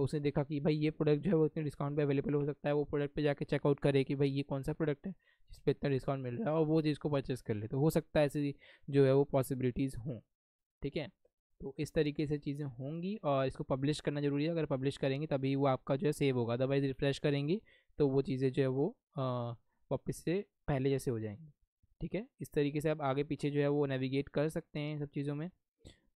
उसने देखा कि भाई ये प्रोडक्ट जो है वो इतने डिस्काउंट पे अवेलेबल हो सकता है वो प्रोडक्ट पे जाके चेकआउट करे कि भाई ये कौन सा प्रोडक्ट है जिस पर इतना डिस्काउंट मिल रहा है और वो चीज़ को परचेस कर ले तो हो सकता है ऐसी जो है वो पॉसिबिलिटीज़ हों ठीक है तो इस तरीके से चीज़ें होंगी और इसको पब्लिश करना ज़रूरी है अगर पब्लिश करेंगे तभी वो आपका जो है सेव होगा अदरवाइज़ रिफ़्रेश करेंगी तो वो चीज़ें जो है वो वापस से पहले जैसे हो जाएंगी ठीक है इस तरीके से आप आगे पीछे जो है वो नेविगेट कर सकते हैं सब चीज़ों में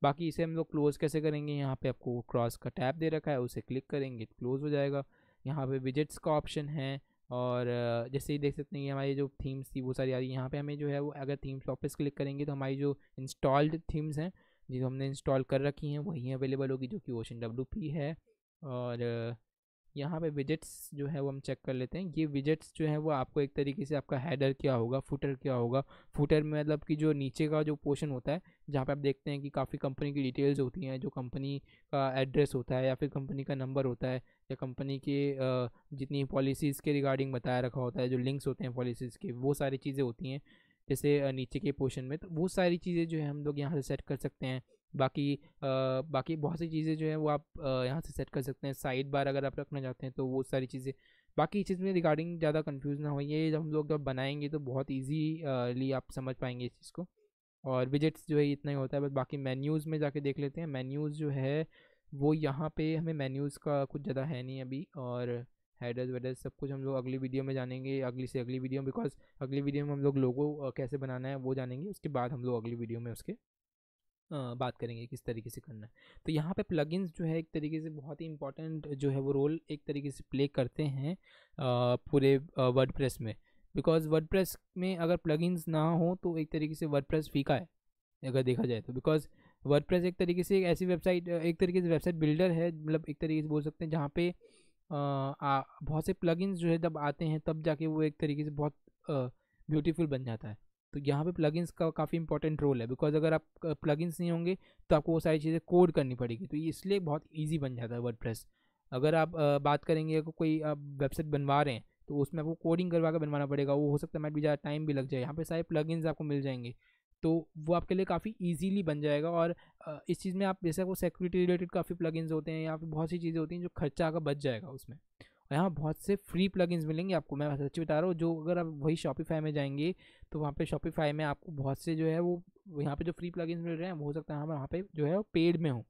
बाकी इसे हम लोग क्लोज़ कैसे करेंगे यहाँ पे आपको क्रॉस का टैब दे रखा है उसे क्लिक करेंगे क्लोज़ हो जाएगा यहाँ पे विजिट्स का ऑप्शन है और जैसे ही देख सकते हैं कि हमारी जो थीम्स थी वो सारी आ रही है यहाँ पे हमें जो है वो अगर थीम्स वापस क्लिक करेंगे तो हमारी जो इंस्टॉल्ड थीम्स हैं जो हमने इंस्टॉल कर रखी हैं वही अवेलेबल होगी जो कि ओशन डब्ल्यू है और यहाँ पे विजिट्स जो है वो हम चेक कर लेते हैं ये विजिट्स जो है वो आपको एक तरीके से आपका हैडर क्या होगा फुटर क्या होगा फुटर में मतलब कि जो नीचे का जो पोर्शन होता है जहाँ पे आप देखते हैं कि काफ़ी कंपनी की डिटेल्स होती हैं जो कंपनी का एड्रेस होता है या फिर कंपनी का नंबर होता है या कंपनी के जितनी पॉलिसीज़ के रिगार्डिंग बताया रखा होता है जो लिंक्स होते हैं पॉलिसीज़ के वो सारी चीज़ें होती हैं जैसे नीचे के पोर्शन में तो वो सारी चीज़ें जो है हम लोग यहाँ से सेट कर सकते हैं बाकी आ, बाकी बहुत सी चीज़ें जो है वो आप यहाँ से सेट कर सकते हैं साइड बार अगर आप रखना चाहते हैं तो वो सारी चीज़ें बाकी चीज़ में रिगार्डिंग ज़्यादा कन्फ्यूज़ ना हो ये जब हम लोग जब बनाएंगे तो बहुत ईजीली आप समझ पाएंगे इस चीज़ को और विजिट्स जो है इतना ही होता है बस बाकी मेन्यूज़ में जाके देख लेते हैं मेन्यूज़ जो है वो यहाँ पे हमें मेन्यूज़ का कुछ ज़्यादा है नहीं अभी और हेडर्स वेडर्स सब कुछ हम लोग अगली वीडियो में जानेंगे अगली से अगली वीडियो में बिकॉज अगली वीडियो में हम लोग लोगो कैसे बनाना है वो जानेंगे उसके बाद हम लोग अगली वीडियो में उसके बात करेंगे किस तरीके से करना है तो यहाँ पे प्लगइन्स जो है एक तरीके से बहुत ही इंपॉर्टेंट जो है वो रोल एक तरीके से प्ले करते हैं पूरे वर्डप्रेस में बिकॉज वर्डप्रेस में अगर प्लगइन्स ना हो तो एक तरीके से वर्डप्रेस फीका है अगर देखा जाए तो बिकॉज वर्डप्रेस एक तरीके से एक ऐसी वेबसाइट एक तरीके से वेबसाइट बिल्डर है मतलब एक तरीके से बोल सकते हैं जहाँ पे आ, बहुत से प्लगइन्स जो है जब आते हैं तब जाके वो एक तरीके से बहुत ब्यूटीफुल बन जाता है तो यहाँ पे प्लगइन्स का काफ़ी इंपॉर्टेंट रोल है बिकॉज अगर आप प्लगइन्स नहीं होंगे तो आपको वो सारी चीज़ें कोड करनी पड़ेगी तो इसलिए बहुत ईजी बन जाता है वर्ड अगर आप बात करेंगे अगर कोई आप वेबसाइट बनवा रहे हैं तो उसमें आपको कोडिंग करवा के बनवाना पड़ेगा वो हो सकता है मैट भी ज़्यादा टाइम भी लग जाए यहाँ पे सारे प्लगइन्स आपको मिल जाएंगे तो वो आपके लिए काफ़ी ईजीली बन जाएगा और इस चीज़ में आप जैसे वो सिक्योरिटी रिलेटेड काफ़ी प्लगइन्स होते हैं या फिर बहुत सी चीज़ें होती हैं जो खर्चा आपका बच जाएगा उसमें और यहाँ बहुत से फ्री प्लगइन्स मिलेंगे आपको मैं सच्ची बता रहा हूँ जो अगर आप वही शॉपिफाई में जाएंगे तो वहाँ पे शॉपिफाई में आपको बहुत से जो है वो यहाँ पे जो फ्री प्लगइन्स मिल रहे हैं हो सकता है हम हाँ, वहाँ पे जो है वो पेड में हो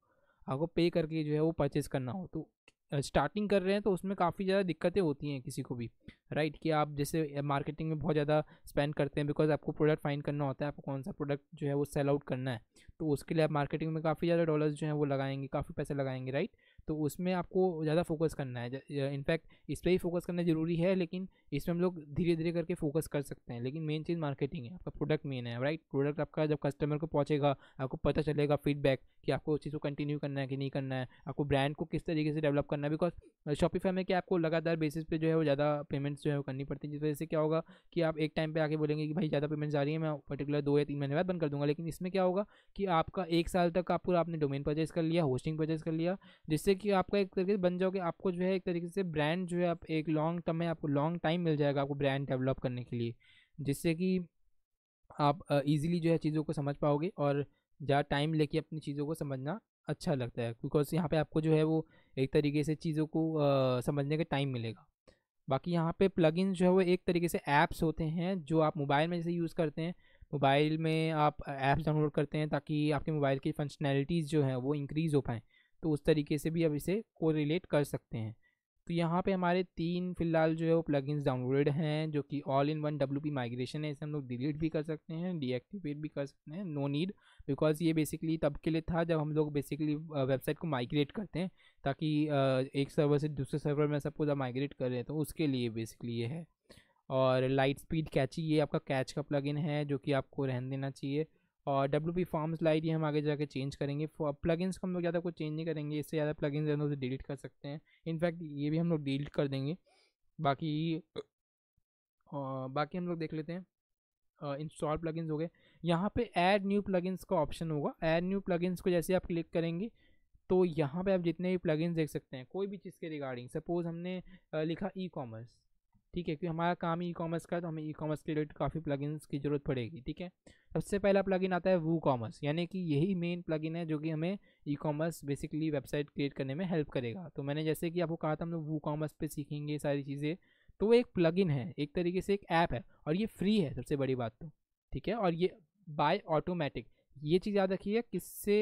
आपको पे करके जो है वो परचेज़ करना हो तो स्टार्टिंग कर रहे हैं तो उसमें काफ़ी ज़्यादा दिक्कतें होती हैं किसी को भी राइट कि आप जैसे मार्केटिंग में बहुत ज़्यादा स्पेंड करते हैं बिकॉज आपको प्रोडक्ट फाइंड करना होता है आपको कौन सा प्रोडक्ट जो है वो सेल आउट करना है तो उसके लिए आप मार्केटिंग में काफ़ी ज़्यादा डॉलर्स जो हैं वो लगाएंगे काफ़ी पैसे लगाएंगे राइट तो उसमें आपको ज़्यादा फोकस करना है इनफैक्ट इस पर ही फोकस करना ज़रूरी है लेकिन इसमें हम लोग धीरे धीरे करके फोकस कर सकते हैं लेकिन मेन चीज़ मार्केटिंग है आपका प्रोडक्ट मेन है राइट प्रोडक्ट आपका जब कस्टमर को पहुँचेगा आपको पता चलेगा फीडबैक कि आपको उस चीज़ को कंटिन्यू करना है कि नहीं करना है आपको ब्रांड को किस तरीके से डेवलप करना है बिकॉज शॉपिफाई में क्या आपको लगातार बेसिस पे जो है वो ज़्यादा पेमेंट्स जो है वो करनी पड़ती है जिस वजह से क्या होगा कि आप एक टाइम पे आके बोलेंगे कि भाई ज़्यादा पेमेंट्स आ रही है मैं पर्टिकुलर दो या तीन महीने बाद बंद कर दूंगा लेकिन इसमें क्या होगा कि आपका एक साल तक आपको आपने डोमेन परचेज कर लिया होस्टिंग परचेज कर लिया जिससे कि आपका एक तरीके से बन जाओगे आपको जो है एक तरीके से ब्रांड जो है आप एक लॉन्ग टर्म में आपको लॉन्ग टाइम मिल जाएगा आपको ब्रांड डेवलप करने के लिए जिससे कि आप इजीली जो है चीज़ों को समझ पाओगे और ज़्यादा टाइम लेके अपनी चीज़ों को समझना अच्छा लगता है बिकॉज यहाँ पर आपको जो है वो एक तरीके से चीज़ों को आ, समझने का टाइम मिलेगा बाकी यहाँ पर प्लगइन जो है वो एक तरीके से ऐप्स होते हैं जो आप मोबाइल में जैसे यूज़ करते हैं मोबाइल में आप ऐप्स डाउनलोड करते हैं ताकि आपके मोबाइल की फंक्शनैलिटीज़ जो हैं वो इंक्रीज़ हो पाएँ तो उस तरीके से भी अब इसे को रिलेट कर सकते हैं तो यहाँ पे हमारे तीन फ़िलहाल जो है वो प्लगइन्स डाउनलोडेड हैं जो कि all in one W migration है इसे हम लोग डिलीट भी कर सकते हैं डीएक्टिवेट भी कर सकते हैं नो नीड बिकॉज ये बेसिकली तब के लिए था जब हम लोग बेसिकली वेबसाइट को माइग्रेट करते हैं ताकि एक सर्वर से दूसरे सर्वर में सबको जब माइग्रेट कर रहे हैं तो उसके लिए बेसिकली ये है और लाइट स्पीड कैची ये आपका कैच का प्लग है जो कि आपको रहन देना चाहिए और डब्ल्यू पी फॉर्म्स लाई हम आगे जाके चेंज करेंगे प्लगइन्स को हम लोग ज़्यादा कुछ चेंज नहीं करेंगे इससे ज़्यादा प्लगइन्स हम लोग डिलीट कर सकते हैं इनफैक्ट ये भी हम लोग डिलीट कर देंगे बाकी आ, बाकी हम लोग देख लेते हैं इंस्टॉल प्लगइन्स हो गए यहाँ पे ऐड न्यू प्लगइन्स का ऑप्शन होगा ऐड न्यू प्लगइन्स को जैसे आप क्लिक करेंगे तो यहाँ पे आप जितने भी प्लगइन्स देख सकते हैं कोई भी चीज़ के रिगार्डिंग सपोज़ हमने लिखा ई कॉमर्स ठीक है क्योंकि हमारा काम ही ई कॉमर्स का तो हमें ई कॉमर्स के रिलेटेड काफ़ी प्लगइन्स की ज़रूरत पड़ेगी ठीक है सबसे पहला प्लगइन आता है वू कॉमर्स यानी कि यही मेन प्लगइन है जो कि हमें e commerce basically website create करने में हेल्प करेगा तो मैंने जैसे कि आपको कहा था हम लोग वू कॉमर्स पर सीखेंगे सारी चीज़ें तो वो एक प्लगइन है एक तरीके से एक ऐप है और ये फ्री है सबसे बड़ी बात तो ठीक है और ये बाय ऑटोमेटिक ये चीज़ याद रखिए किससे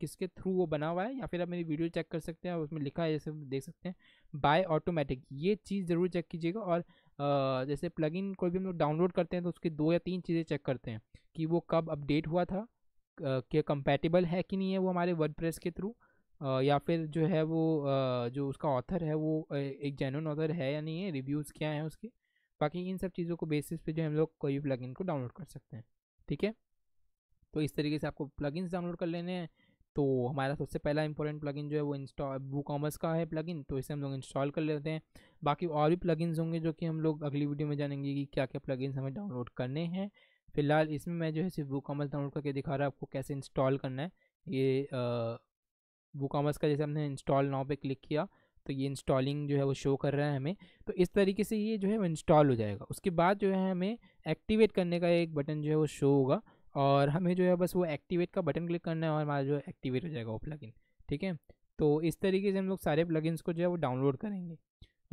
किसके थ्रू वो बना हुआ है या फिर आप मेरी वीडियो चेक कर सकते हैं उसमें लिखा है जैसे देख सकते हैं बाय ऑटोमेटिक ये चीज़ ज़रूर चेक कीजिएगा और आ, जैसे प्लगइन कोई भी हम लोग डाउनलोड करते हैं तो उसकी दो या तीन चीज़ें चेक करते हैं कि वो कब अपडेट हुआ था क्या कंपेटेबल है कि नहीं है वो हमारे वर्ड के थ्रू या फिर जो है वो जो उसका ऑथर है वो एक जेनुअन ऑथर है या नहीं है रिव्यूज़ क्या हैं उसके बाकी इन सब चीज़ों को बेसिस पे जो हम लोग कोई भी प्लगइन को डाउनलोड कर सकते हैं ठीक है तो इस तरीके से आपको प्लगइन्स डाउनलोड कर लेने हैं तो हमारा सबसे पहला इंपॉर्टेंट प्लगइन जो है वो इंस्टॉल बू कॉमर्स का है प्लगइन तो इसे हम लोग इंस्टॉल कर लेते हैं बाकी और भी प्लगइन्स होंगे जो कि हम लोग अगली वीडियो में जानेंगे कि क्या क्या प्लगइन्स हमें डाउनलोड करने हैं फिलहाल इसमें मैं जो है सिर्फ बू कॉमर्स डाउनलोड करके दिखा रहा हूँ आपको कैसे इंस्टॉल करना है ये बू कॉमर्स का जैसे हमने इंस्टॉल नाव पर क्लिक किया तो ये इंस्टॉलिंग जो है वो शो कर रहा है हमें तो इस तरीके से ये जो है वो इंस्टॉल हो जाएगा उसके बाद जो है हमें एक्टिवेट करने का एक बटन जो है वो शो होगा और हमें जो है बस वो एक्टिवेट का बटन क्लिक करना है और हमारा जो है एक्टिवेट हो जाएगा वो प्लगइन ठीक है तो इस तरीके से हम लोग सारे प्लगइन्स को जो है वो डाउनलोड करेंगे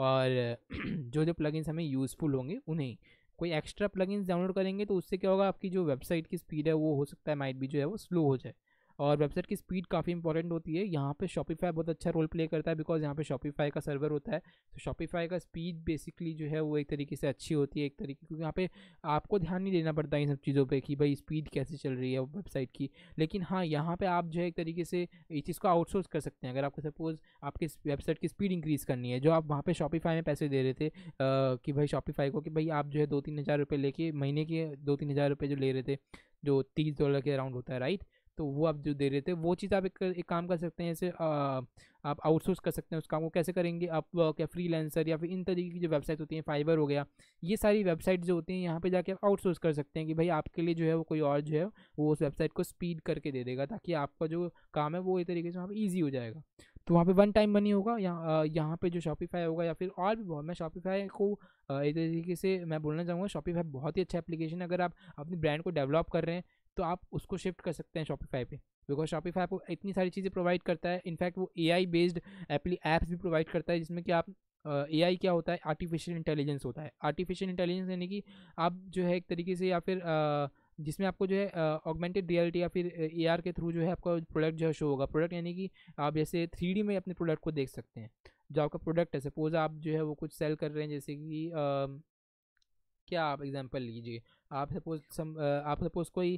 और जो जो प्लगइन्स हमें यूज़फुल होंगे उन्हें कोई एक्स्ट्रा प्लगइन्स डाउनलोड करेंगे तो उससे क्या होगा आपकी जो वेबसाइट की स्पीड है वो हो सकता है माइट भी जो है वो स्लो हो जाए और वेबसाइट की स्पीड काफ़ी इंपॉर्टेंट होती है यहाँ पे शॉपिफाई बहुत अच्छा रोल प्ले करता है बिकॉज यहाँ पे शॉपिफाई का सर्वर होता है तो शॉपिफाई का स्पीड बेसिकली जो है वो एक तरीके से अच्छी होती है एक तरीके क्योंकि यहाँ पे आपको ध्यान नहीं देना पड़ता इन सब चीज़ों पर कि भाई स्पीड कैसे चल रही है वेबसाइट की लेकिन हाँ यहाँ पर आप जो है एक तरीके से इस चीज़ को आउटसोर्स कर सकते हैं अगर आपको सपोज़ आपके वेबसाइट की स्पीड इंक्रीज़ करनी है जो आप वहाँ पर शॉपीफाई में पैसे दे रहे थे कि भाई शॉपीफाई को कि भाई आप जो है दो तीन हज़ार रुपये लेके महीने के दो तीन हज़ार रुपये जो ले रहे थे जो तीस डॉलर के अराउंड होता है राइट तो वो आप जो दे रहे थे वो चीज़ आप एक, एक काम कर सकते हैं जैसे आप आउटसोर्स कर सकते हैं उस काम को कैसे करेंगे आप क्या फ्रीलांसर या फिर इन तरीके की जो वेबसाइट होती हैं फाइबर हो गया ये सारी वेबसाइट जो होती हैं यहाँ पे जाके आप आउटसोर्स कर सकते हैं कि भाई आपके लिए जो है वो कोई और जो है वो उस वेबसाइट को स्पीड करके दे देगा ताकि आपका जो काम है वो एक तरीके से वहाँ पर ईजी हो जाएगा तो वहाँ पे वन टाइम मनी होगा यहाँ यहाँ पे जो शॉपिफाई होगा या फिर और भी बहुत मैं शॉपिफाई को एक तरीके से मैं बोलना चाहूँगा शॉपिफाई बहुत ही अच्छा एप्लीकेशन है अगर आप अपने ब्रांड को डेवलप कर रहे हैं तो आप उसको शिफ्ट कर सकते हैं शॉपिफाई पे बिकॉज शॉपिफाई आपको इतनी सारी चीज़ें प्रोवाइड करता है इनफैक्ट वो ए बेस्ड एप्ली एप्स भी प्रोवाइड करता है जिसमें कि आप ए क्या होता है आर्टिफिशियल इंटेलिजेंस होता है आर्टिफिशियल इंटेलिजेंस यानी कि आप जो है एक तरीके से या फिर जिसमें आपको जो है ऑगमेंटेड रियलिटी या फिर ए के थ्रू जो है आपका प्रोडक्ट जो है शो होगा प्रोडक्ट यानी कि आप जैसे थ्री में अपने प्रोडक्ट को देख सकते हैं जो आपका प्रोडक्ट है सपोज़ आप जो है वो कुछ सेल कर रहे हैं जैसे कि क्या आप एग्जांपल लीजिए आप सपोज सम आप सपोज कोई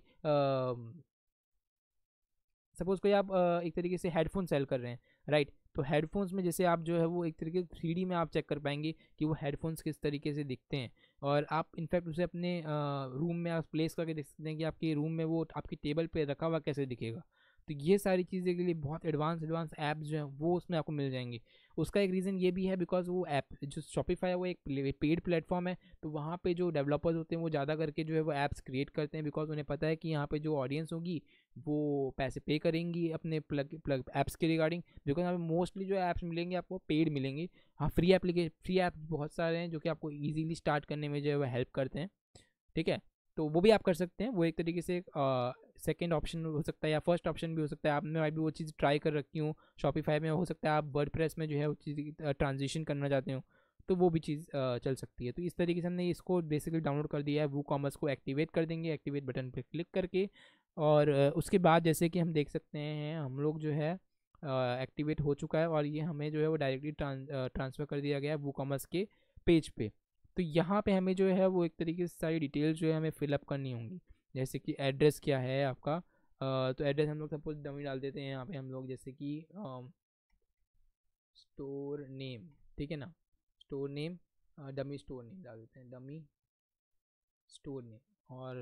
सपोज़ कोई आप एक तरीके से हेडफोन सेल कर रहे हैं राइट तो हेडफोन्स में जैसे आप जो है वो एक तरीके से थ्री में आप चेक कर पाएंगे कि वो हेडफोन्स किस तरीके से दिखते हैं और आप इनफैक्ट उसे अपने रूम में आप प्लेस करके देख सकते हैं कि आपके रूम में वो आपकी टेबल पर रखा हुआ कैसे दिखेगा तो ये सारी चीज़ें के लिए बहुत एडवांस एडवांस ऐप जो हैं वो उसमें आपको मिल जाएंगे उसका एक रीज़न ये भी है बिकॉज वो ऐप जो शॉपिफाई है वो एक पेड प्लेटफॉर्म है तो वहाँ पे जो डेवलपर्स होते हैं वो ज़्यादा करके जो है वो ऐप्स क्रिएट करते हैं बिकॉज उन्हें पता है कि यहाँ पे जो ऑडियंस होगी वो पैसे पे करेंगी अपने प्लग प्लग ऐप्स के रिगार्डिंग बिकॉज यहाँ पे मोस्टली जो ऐप्स मिलेंगे आपको पेड मिलेंगी हाँ फ्री एप्लीके फ्री ऐप्स बहुत सारे हैं जो कि आपको ईजीली स्टार्ट करने में जो है वो हेल्प करते हैं ठीक है तो वो भी आप कर सकते हैं वो एक तरीके से सेकेंड ऑप्शन हो सकता है या फर्स्ट ऑप्शन भी हो सकता है आपने अभी वो चीज़ ट्राई कर रखी हूँ शॉपीफाई में हो सकता है आप वर्ड में जो है वो चीज़ ट्रांजिशन करना चाहते हो तो वो भी चीज़ चल सकती है तो इस तरीके से हमने इसको बेसिकली डाउनलोड कर दिया है वो कॉमर्स को एक्टिवेट कर देंगे एक्टिवेट बटन पर क्लिक करके और उसके बाद जैसे कि हम देख सकते हैं हम लोग जो है एक्टिवेट हो चुका है और ये हमें जो है वो डायरेक्टली ट्रांसफ़र कर दिया गया है वो कॉमर्स के पेज पे तो यहाँ पे हमें जो है वो एक तरीके से सारी डिटेल्स जो है हमें फिलअप करनी होंगी जैसे कि एड्रेस क्या है आपका तो एड्रेस हम लोग सपोज डमी डाल देते हैं यहाँ पे हम लोग जैसे कि स्टोर नेम ठीक है ना store name dummy store name डाल देते हैं डमी स्टोर नेम और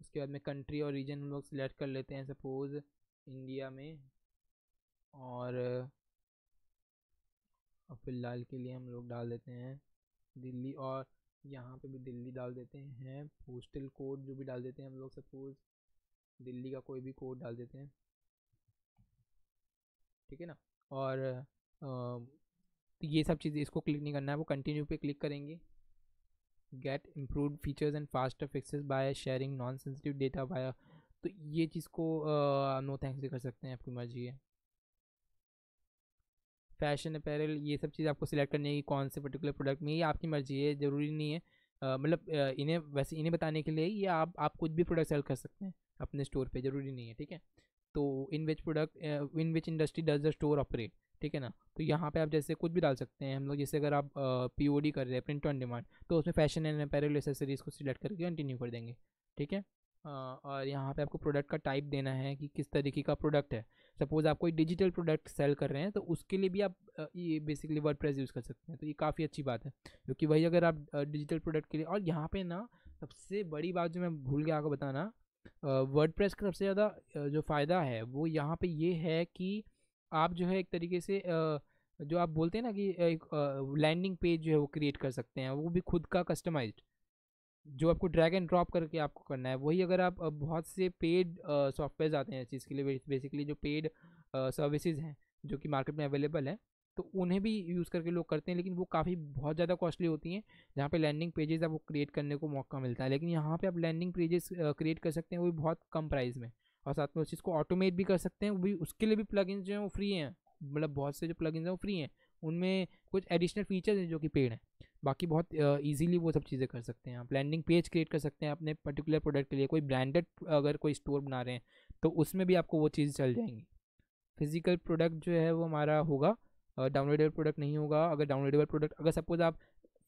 उसके बाद में कंट्री और रीजन हम लोग सिलेक्ट कर लेते हैं सपोज़ इंडिया में और फिलहाल के लिए हम लोग डाल देते हैं दिल्ली और यहाँ पे भी दिल्ली डाल देते हैं पोस्टल कोड जो भी डाल देते हैं हम लोग सपोज दिल्ली का कोई भी कोड डाल देते हैं ठीक है ना और आ, ये सब चीज़ें इसको क्लिक नहीं करना है वो कंटिन्यू पे क्लिक करेंगे get improve features and faster fixes by sharing non sensitive data by तो ये चीज़ को नो थैंक्स भी कर सकते हैं आपकी मर्जी है फैशन अपैरल ये सब चीज़ आपको सिलेक्ट करनी है कि कौन से पर्टिकुलर प्रोडक्ट में ये आपकी मर्जी है ज़रूरी नहीं है मतलब इन्हें वैसे इन्हें बताने के लिए ये आप आप कुछ भी प्रोडक्ट सेल कर सकते हैं अपने स्टोर पे ज़रूरी नहीं है ठीक है तो in which product in which industry does the store operate ठीक है ना तो यहाँ पे आप जैसे कुछ भी डाल सकते हैं हम लोग जैसे अगर आप पीओडी कर रहे हैं प्रिंट ऑन डिमांड तो उसमें फैशन एंड अपैरल एसेसरीज़ को सिलेक्ट करके कंटिन्यू कर देंगे ठीक है और यहाँ पे आपको प्रोडक्ट का टाइप देना है कि किस तरीके का प्रोडक्ट है सपोज़ आप कोई डिजिटल प्रोडक्ट सेल कर रहे हैं तो उसके लिए भी आप ये बेसिकली वर्ड प्रेस यूज़ कर सकते हैं तो ये काफ़ी अच्छी बात है क्योंकि वही अगर आप डिजिटल प्रोडक्ट के लिए और यहाँ पे ना सबसे बड़ी बात जो मैं भूल गया आपको बताना वर्ड प्रेस का सबसे ज़्यादा जो फ़ायदा है वो यहाँ पर ये है कि आप जो है एक तरीके से जो आप बोलते हैं ना कि एक लैंडिंग पेज जो है वो क्रिएट कर सकते हैं वो भी खुद का कस्टमाइज्ड जो आपको ड्रैग एंड ड्रॉप करके आपको करना है वही अगर आप बहुत से पेड सॉफ्टवेयर आते हैं इस चीज़ के लिए बेसिकली जो पेड सर्विसेज हैं जो कि मार्केट में अवेलेबल हैं तो उन्हें भी यूज़ करके लोग करते हैं लेकिन वो काफ़ी बहुत ज़्यादा कॉस्टली होती हैं जहाँ पे लैंडिंग पेजेस आपको क्रिएट करने को मौका मिलता है लेकिन यहाँ पे आप लैंडिंग पेजेस क्रिएट कर सकते हैं वो भी बहुत कम प्राइस में और साथ में उस चीज़ को ऑटोमेट भी कर सकते हैं वो भी उसके लिए भी प्लगइन्स जो हैं वो फ्री हैं मतलब बहुत से जो प्लगइन्स हैं वो फ्री हैं उनमें कुछ एडिशनल फीचर्स हैं जो कि पेड हैं बाकी बहुत इजीली वो सब चीज़ें कर सकते हैं आप लैंडिंग पेज क्रिएट कर सकते हैं अपने पर्टिकुलर प्रोडक्ट के लिए कोई ब्रांडेड अगर कोई स्टोर बना रहे हैं तो उसमें भी आपको वो चीज़ चल जाएंगी फिज़िकल प्रोडक्ट जो है वो हमारा होगा डाउनलोडेबल प्रोडक्ट नहीं होगा अगर डाउनलोडेबल प्रोडक्ट अगर सपोज आप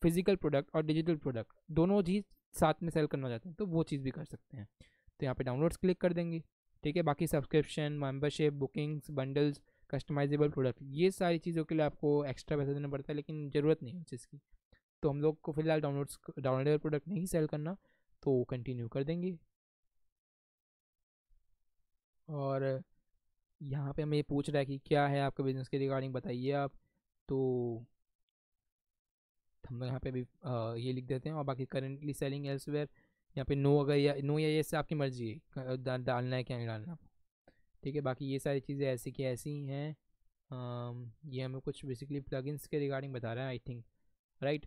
फिज़िकल प्रोडक्ट और डिजिटल प्रोडक्ट दोनों चीज़ साथ में सेल करना चाहते हैं तो वो चीज़ भी कर सकते हैं तो यहाँ पर डाउनलोड्स क्लिक कर देंगे ठीक है बाकी subscription membership bookings bundles customisable product ये सारी चीज़ों के लिए आपको एक्स्ट्रा पैसा देना पड़ता है लेकिन ज़रूरत नहीं है उस चीज़ की तो हम लोग को फिलहाल डाउनलोड्स डाउनलोडेबल प्रोडक्ट नहीं सेल करना तो कंटिन्यू कर देंगे और यहाँ पे हमें पूछ रहा है कि क्या है आपका बिज़नेस के रिगार्डिंग बताइए आप तो हम लोग यहाँ पे भी ये लिख देते हैं और बाकी करेंटली सेलिंग एल्सवेयर यहाँ पे नो अगर या नो या ये से आपकी मर्जी है डा, डालना है क्या नहीं डालना ठीक है बाकी ये सारी चीज़ें ऐसी की ऐसी ही हैं ये हमें कुछ बेसिकली प्लगइन्स के रिगार्डिंग बता रहा है आई थिंक राइट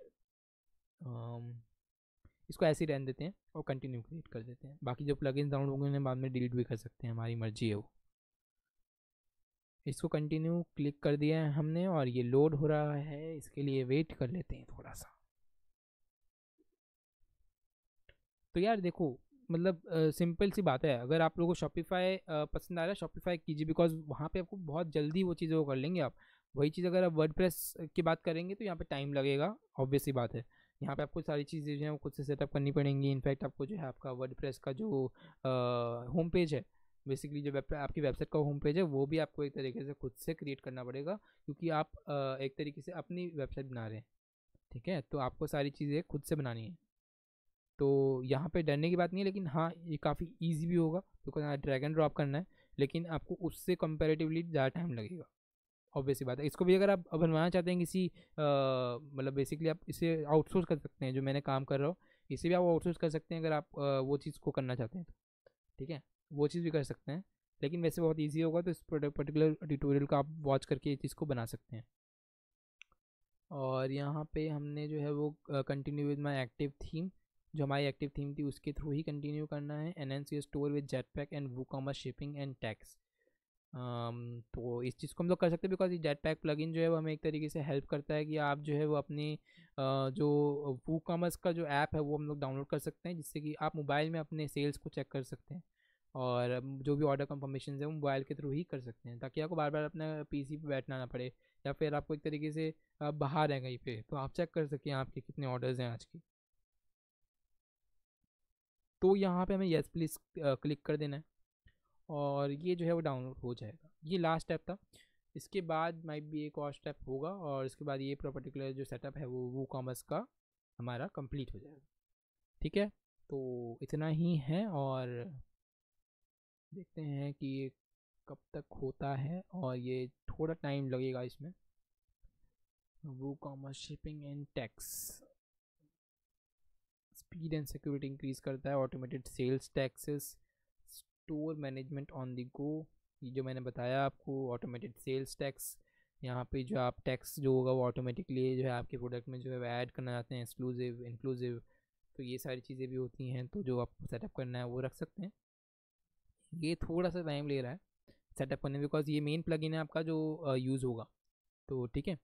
इसको ऐसे ही रहने देते हैं और कंटिन्यू क्रिएट कर देते हैं बाकी जो प्लगइन्स डाउनलोड होंगे उन्हें बाद में डिलीट भी कर सकते हैं हमारी मर्जी है वो इसको कंटिन्यू क्लिक कर दिया है हमने और ये लोड हो रहा है इसके लिए वेट कर लेते हैं थोड़ा सा तो यार देखो मतलब सिंपल सी बात है अगर आप लोगों को शॉपिफाई पसंद आ रहा है शॉपिफाई कीजिए बिकॉज वहाँ पे आपको बहुत जल्दी वो चीज़ें वो कर लेंगे आप वही चीज़ अगर आप वर्ड की बात करेंगे तो यहाँ पे टाइम लगेगा ऑब्वियसली बात है यहाँ पे आपको सारी चीज़ें जो हैं वो खुद से सेटअप करनी पड़ेंगी इनफैक्ट आपको जो है आपका वर्ड का जो होम पेज है बेसिकली जो वेब आपकी वेबसाइट का होम पेज है वो भी आपको एक तरीके से खुद से क्रिएट करना पड़ेगा क्योंकि आप आ, एक तरीके से अपनी वेबसाइट बना रहे हैं ठीक है तो आपको सारी चीज़ें खुद से बनानी है तो यहाँ पे डरने की बात नहीं है लेकिन हाँ ये काफ़ी ईजी भी होगा क्योंकि तो ड्रैगन ड्रॉप करना है लेकिन आपको उससे कंपेरेटिवली ज़्यादा टाइम लगेगा ऑब्वियस बात है इसको भी अगर आप बनवाना चाहते हैं किसी मतलब बेसिकली आप इसे आउटसोर्स कर सकते हैं जो मैंने काम कर रहा हूँ इसे भी आप आउटसोर्स कर सकते हैं अगर आप वो चीज़ को करना चाहते हैं तो ठीक है वो चीज़ भी कर सकते हैं लेकिन वैसे बहुत ईजी होगा तो इस पर्टिकुलर ट्यूटोरियल को आप वॉच करके इस चीज़ को बना सकते हैं और यहाँ पे हमने जो है वो continue with my active theme जो हमारी एक्टिव थीम थी उसके थ्रू ही कंटिन्यू करना है N N C store with Jetpack and WooCommerce shipping and tax तो इस चीज़ को हम लोग कर सकते हैं बिकॉज ये जेट पैक प्लगिन जो है वो हमें एक तरीके से हेल्प करता है कि आप जो है वो अपनी जो वू कॉमर्स का जो ऐप है वो हम लोग डाउनलोड कर सकते हैं जिससे कि आप मोबाइल में अपने सेल्स को चेक कर सकते हैं और जो भी ऑर्डर कंफर्मेशन है वो मोबाइल के थ्रू ही कर सकते हैं ताकि आपको बार बार अपना पीसी पे बैठना ना पड़े या फिर आपको एक तरीके से बाहर हैं कहीं पे तो आप चेक कर सकें आपके कितने ऑर्डर्स हैं आज के तो यहाँ पे हमें येस प्लीज़ क्लिक कर देना है और ये जो है वो डाउनलोड हो जाएगा ये लास्ट स्टेप था इसके बाद माइट भी एक और स्टेप होगा और इसके बाद ये पर्टिकुलर जो सेटअप है वो वो कॉमर्स का हमारा कंप्लीट हो जाएगा ठीक है तो इतना ही है और देखते हैं कि ये कब तक होता है और ये थोड़ा टाइम लगेगा इसमें WooCommerce shipping and tax speed and security increase करता है automated sales taxes store management on the go ये जो मैंने बताया आपको ऑटोमेटेड सेल्स टैक्स यहाँ पे जो आप टैक्स जो होगा वो ऑटोमेटिकली जो है आपके प्रोडक्ट में जो है वो ऐड करना चाहते हैं एक्सक्लूसिव इंक्लूसिव तो ये सारी चीज़ें भी होती हैं तो जो आपको सेटअप करना है वो रख सकते हैं ये थोड़ा सा टाइम ले रहा है सेटअप करने में बिकॉज ये मेन प्लग है आपका जो यूज़ होगा तो ठीक है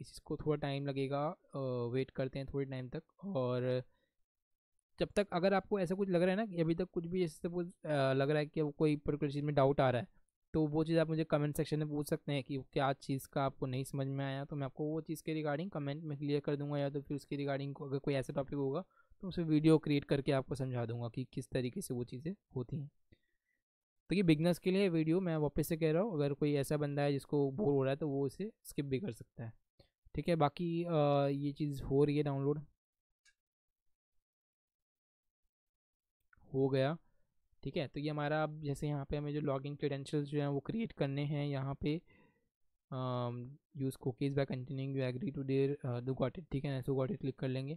इसको थोड़ा टाइम लगेगा वेट करते हैं थोड़े टाइम तक और जब तक अगर आपको ऐसा कुछ लग रहा है ना कि अभी तक कुछ भी ऐसे कुछ लग रहा है कि कोई पर्टिकुलर चीज़ में डाउट आ रहा है तो वो चीज़ आप मुझे कमेंट सेक्शन में पूछ सकते हैं कि क्या चीज़ का आपको नहीं समझ में आया तो मैं आपको वो चीज़ के रिगार्डिंग कमेंट में क्लियर कर दूंगा या तो फिर उसके रिगार्डिंग अगर कोई ऐसा टॉपिक होगा तो उसे वीडियो क्रिएट करके आपको समझा दूंगा कि किस तरीके से वो चीज़ें होती हैं तो ये बिगनर्स के लिए वीडियो मैं वापस से कह रहा हूँ अगर कोई ऐसा बंदा है जिसको बोर हो रहा है तो वो इसे स्किप भी कर सकता है ठीक है बाकी ये चीज़ हो रही है डाउनलोड हो गया ठीक है तो ये हमारा अब जैसे यहाँ पे हमें जो लॉगिन क्रेडेंशियल्स जो हैं वो क्रिएट करने हैं यहाँ पे use cookies by continuing you agree to their दो गॉट इट ठीक है सो गॉट इट क्लिक कर लेंगे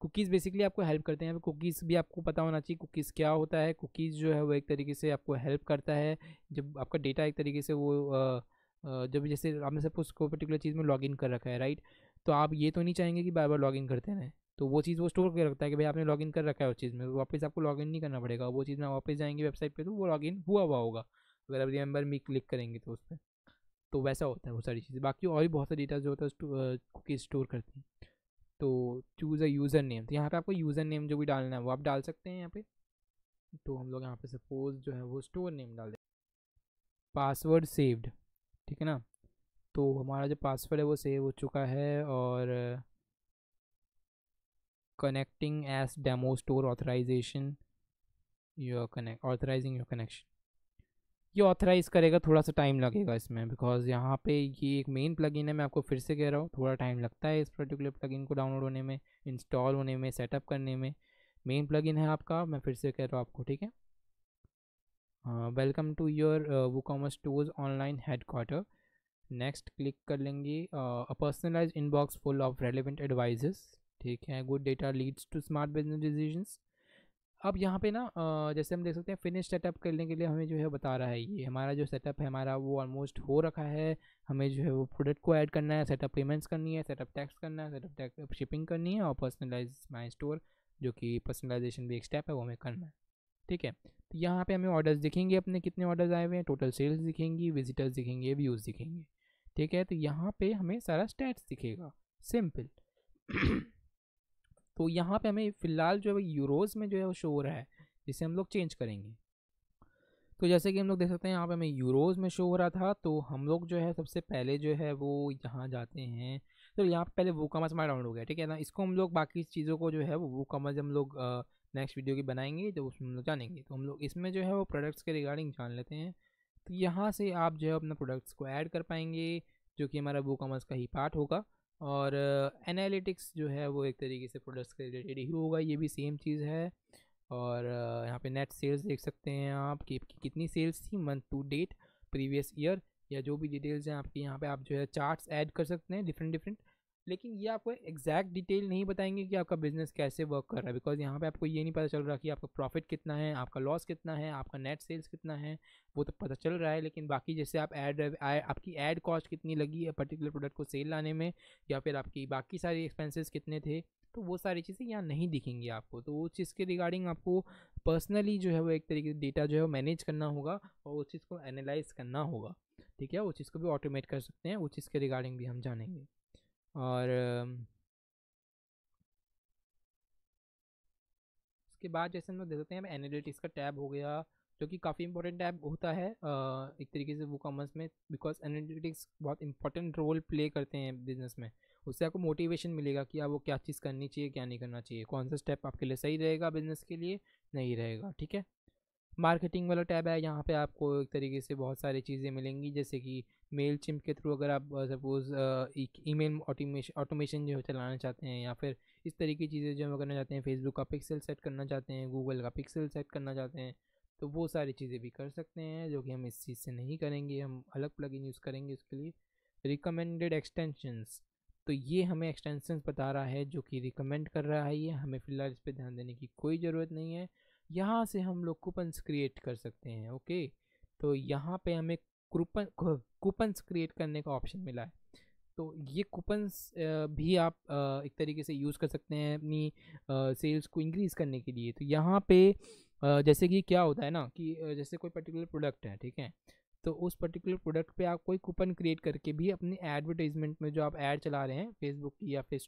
कुकीज़ बेसिकली आपको हेल्प करते हैं कुकीज़ भी आपको पता होना चाहिए कुकीज़ क्या होता है कुकीज़ जो है वो एक तरीके से आपको हेल्प करता है जब आपका डेटा एक तरीके से वो जब जैसे आपने सपोज को पर्टिकुलर चीज़ में लॉगिन कर रखा है राइट तो आप ये तो नहीं चाहेंगे कि बार बार लॉगिन करते रहें तो वो चीज़ वो स्टोर कर रखता है कि भाई आपने लॉगिन कर रखा है उस चीज़ में तो वापस आपको लॉगिन नहीं करना पड़ेगा वो चीज़ में वापस जाएंगे वेबसाइट पे तो वो लॉगिन हुआ हुआ होगा अगर आप रिमेंबर मी क्लिक करेंगे तो उस पर तो वैसा होता है वो सारी चीज़ें बाकी और भी बहुत सारे डेटा जो होता है कुकीज स्टोर करती हैं तो चूज़ अ यूज़र नेम तो यहाँ पर आपको यूज़र नेम जो भी डालना है वो आप डाल सकते हैं यहाँ पर तो हम लोग यहाँ पर सपोज जो है वो स्टोर नेम डाल दें पासवर्ड सेव्ड ठीक है ना तो हमारा जो पासवर्ड है वो सेव हो चुका है और connecting as demo store authorization you are connect authorizing your connection ये ऑथराइज करेगा थोड़ा सा टाइम लगेगा इसमें बिकॉज यहाँ पे ये एक मेन प्लगइन है मैं आपको फिर से कह रहा हूँ थोड़ा टाइम लगता है इस पर्टिकुलर प्लगइन को डाउनलोड होने में इंस्टॉल होने में सेटअप करने में मेन प्लगइन है आपका मैं फिर से कह रहा हूँ आपको ठीक है welcome to your WooCommerce stores online head quarter next click कर लेंगे a personalize inbox full of relevant advises ठीक है good data leads to smart business decisions अब यहाँ पे ना जैसे हम देख सकते हैं फिनिश सेटअप करने के लिए हमें जो है बता रहा है ये हमारा जो सेटअप है हमारा वो ऑलमोस्ट हो रखा है हमें जो है वो प्रोडक्ट को ऐड करना है सेटअप पेमेंट्स करनी है सेटअप टैक्स करना है सेटअप टैक्स शिपिंग करनी है और पर्सनलाइज माई स्टोर जो कि पर्सनलाइजेशन भी एक स्टेप है वो हमें करना है ठीक है तो यहाँ पे हमें ऑर्डर्स दिखेंगे अपने कितने ऑर्डर्स आए हुए हैं टोटल सेल्स दिखेंगी विजिटर्स दिखेंगे व्यूज़ दिखेंगे ठीक है तो यहाँ पे हमें सारा स्टैट्स दिखेगा सिंपल तो यहाँ पे हमें फ़िलहाल जो है यूरोज़ में जो है वो शो हो रहा है जिसे हम लोग चेंज करेंगे तो जैसे कि हम लोग देख सकते हैं यहाँ पे हमें यूरोज़ में शो हो रहा था तो हम लोग जो है सबसे पहले जो है वो यहाँ जाते हैं तो यहाँ पे पहले वो कॉमर्स हमारा डाउनलोड हो गया ठीक है ना इसको हम लोग बाकी चीज़ों को जो है वो वो कॉमर्स हम लोग नेक्स्ट वीडियो की बनाएंगे जब उसमें हम लोग जानेंगे तो हम लोग इसमें जो है वो प्रोडक्ट्स के रिगार्डिंग जान लेते हैं तो यहाँ से आप जो है अपना प्रोडक्ट्स को ऐड कर पाएंगे जो कि हमारा वो कॉमर्स का ही पार्ट होगा और एनालिटिक्स uh, जो है वो एक तरीके से प्रोडक्ट्स के रिलेटेड ही होगा ये भी सेम चीज़ है और uh, यहाँ पे नेट सेल्स देख सकते हैं आप कि, कि कितनी सेल्स थी month to date previous year या जो भी डिटेल्स हैं आपकी यहाँ पे आप जो है चार्ट्स ऐड कर सकते हैं डिफरेंट डिफरेंट लेकिन ये आपको एग्जैक्ट डिटेल नहीं बताएंगे कि आपका बिज़नेस कैसे वर्क कर रहा है बिकॉज यहाँ पे आपको ये नहीं पता चल रहा कि आपका प्रॉफिट कितना है आपका लॉस कितना है आपका नेट सेल्स कितना है वो तो पता चल रहा है लेकिन बाकी जैसे आप एड आपकी एड कॉस्ट कितनी लगी है पर्टिकुलर प्रोडक्ट को सेल लाने में या फिर आपकी बाकी सारी एक्सपेंसेस कितने थे तो वो सारी चीज़ें यहाँ नहीं दिखेंगी आपको तो उस चीज़ के रिगार्डिंग आपको पर्सनली जो है वो एक तरीके से डेटा जो है वो मैनेज करना होगा और उस चीज़ को एनालाइज करना होगा ठीक है उस चीज़ को भी ऑटोमेट कर सकते हैं उस चीज़ के रिगार्डिंग भी हम जानेंगे और उसके बाद जैसे हम लोग देख सकते हैं एनालिटिक्स का टैब हो गया जो कि काफ़ी इंपॉर्टेंट टैब होता है एक तरीके से वो कॉमर्स में बिकॉज एनालिटिक्स बहुत इंपॉर्टेंट रोल प्ले करते हैं बिजनेस में उससे आपको मोटिवेशन मिलेगा कि आपको क्या चीज़ करनी चाहिए क्या नहीं करना चाहिए कौन सा स्टेप आपके लिए सही रहेगा बिजनेस के लिए नहीं रहेगा ठीक है मार्केटिंग वाला टैब है यहाँ पे आपको एक तरीके से बहुत सारी चीज़ें मिलेंगी जैसे कि मेल चिम के थ्रू अगर आप suppose email automation automation जो चलाना चाहते हैं या फिर इस तरीके की चीज़ें जो हम करना चाहते हैं फेसबुक का पिक्सल सेट करना चाहते हैं गूगल का पिक्सल सेट करना चाहते हैं तो वो सारी चीज़ें भी कर सकते हैं जो कि हम इस चीज़ से नहीं करेंगे हम अलग प्लग यूज़ करेंगे उसके लिए रिकमेंडेड एक्सटेंशंस तो ये हमें एक्सटेंशन बता रहा है जो कि रिकमेंड कर रहा है ये हमें फ़िलहाल इस पर ध्यान देने की कोई ज़रूरत नहीं है यहाँ से हम लोग कूपन्स क्रिएट कर सकते हैं ओके तो यहाँ पे हमें कूपन कूपन्स क्रिएट करने का ऑप्शन मिला है तो ये कूपन्स भी आप एक तरीके से यूज़ कर सकते हैं अपनी सेल्स को इंक्रीज़ करने के लिए तो यहाँ पे जैसे कि क्या होता है ना कि जैसे कोई पर्टिकुलर प्रोडक्ट है ठीक है तो उस पर्टिकुलर प्रोडक्ट पे आप कोई कूपन क्रिएट करके भी अपनी एडवर्टाइजमेंट में जो आप ऐड चला रहे हैं फेसबुक की या फिर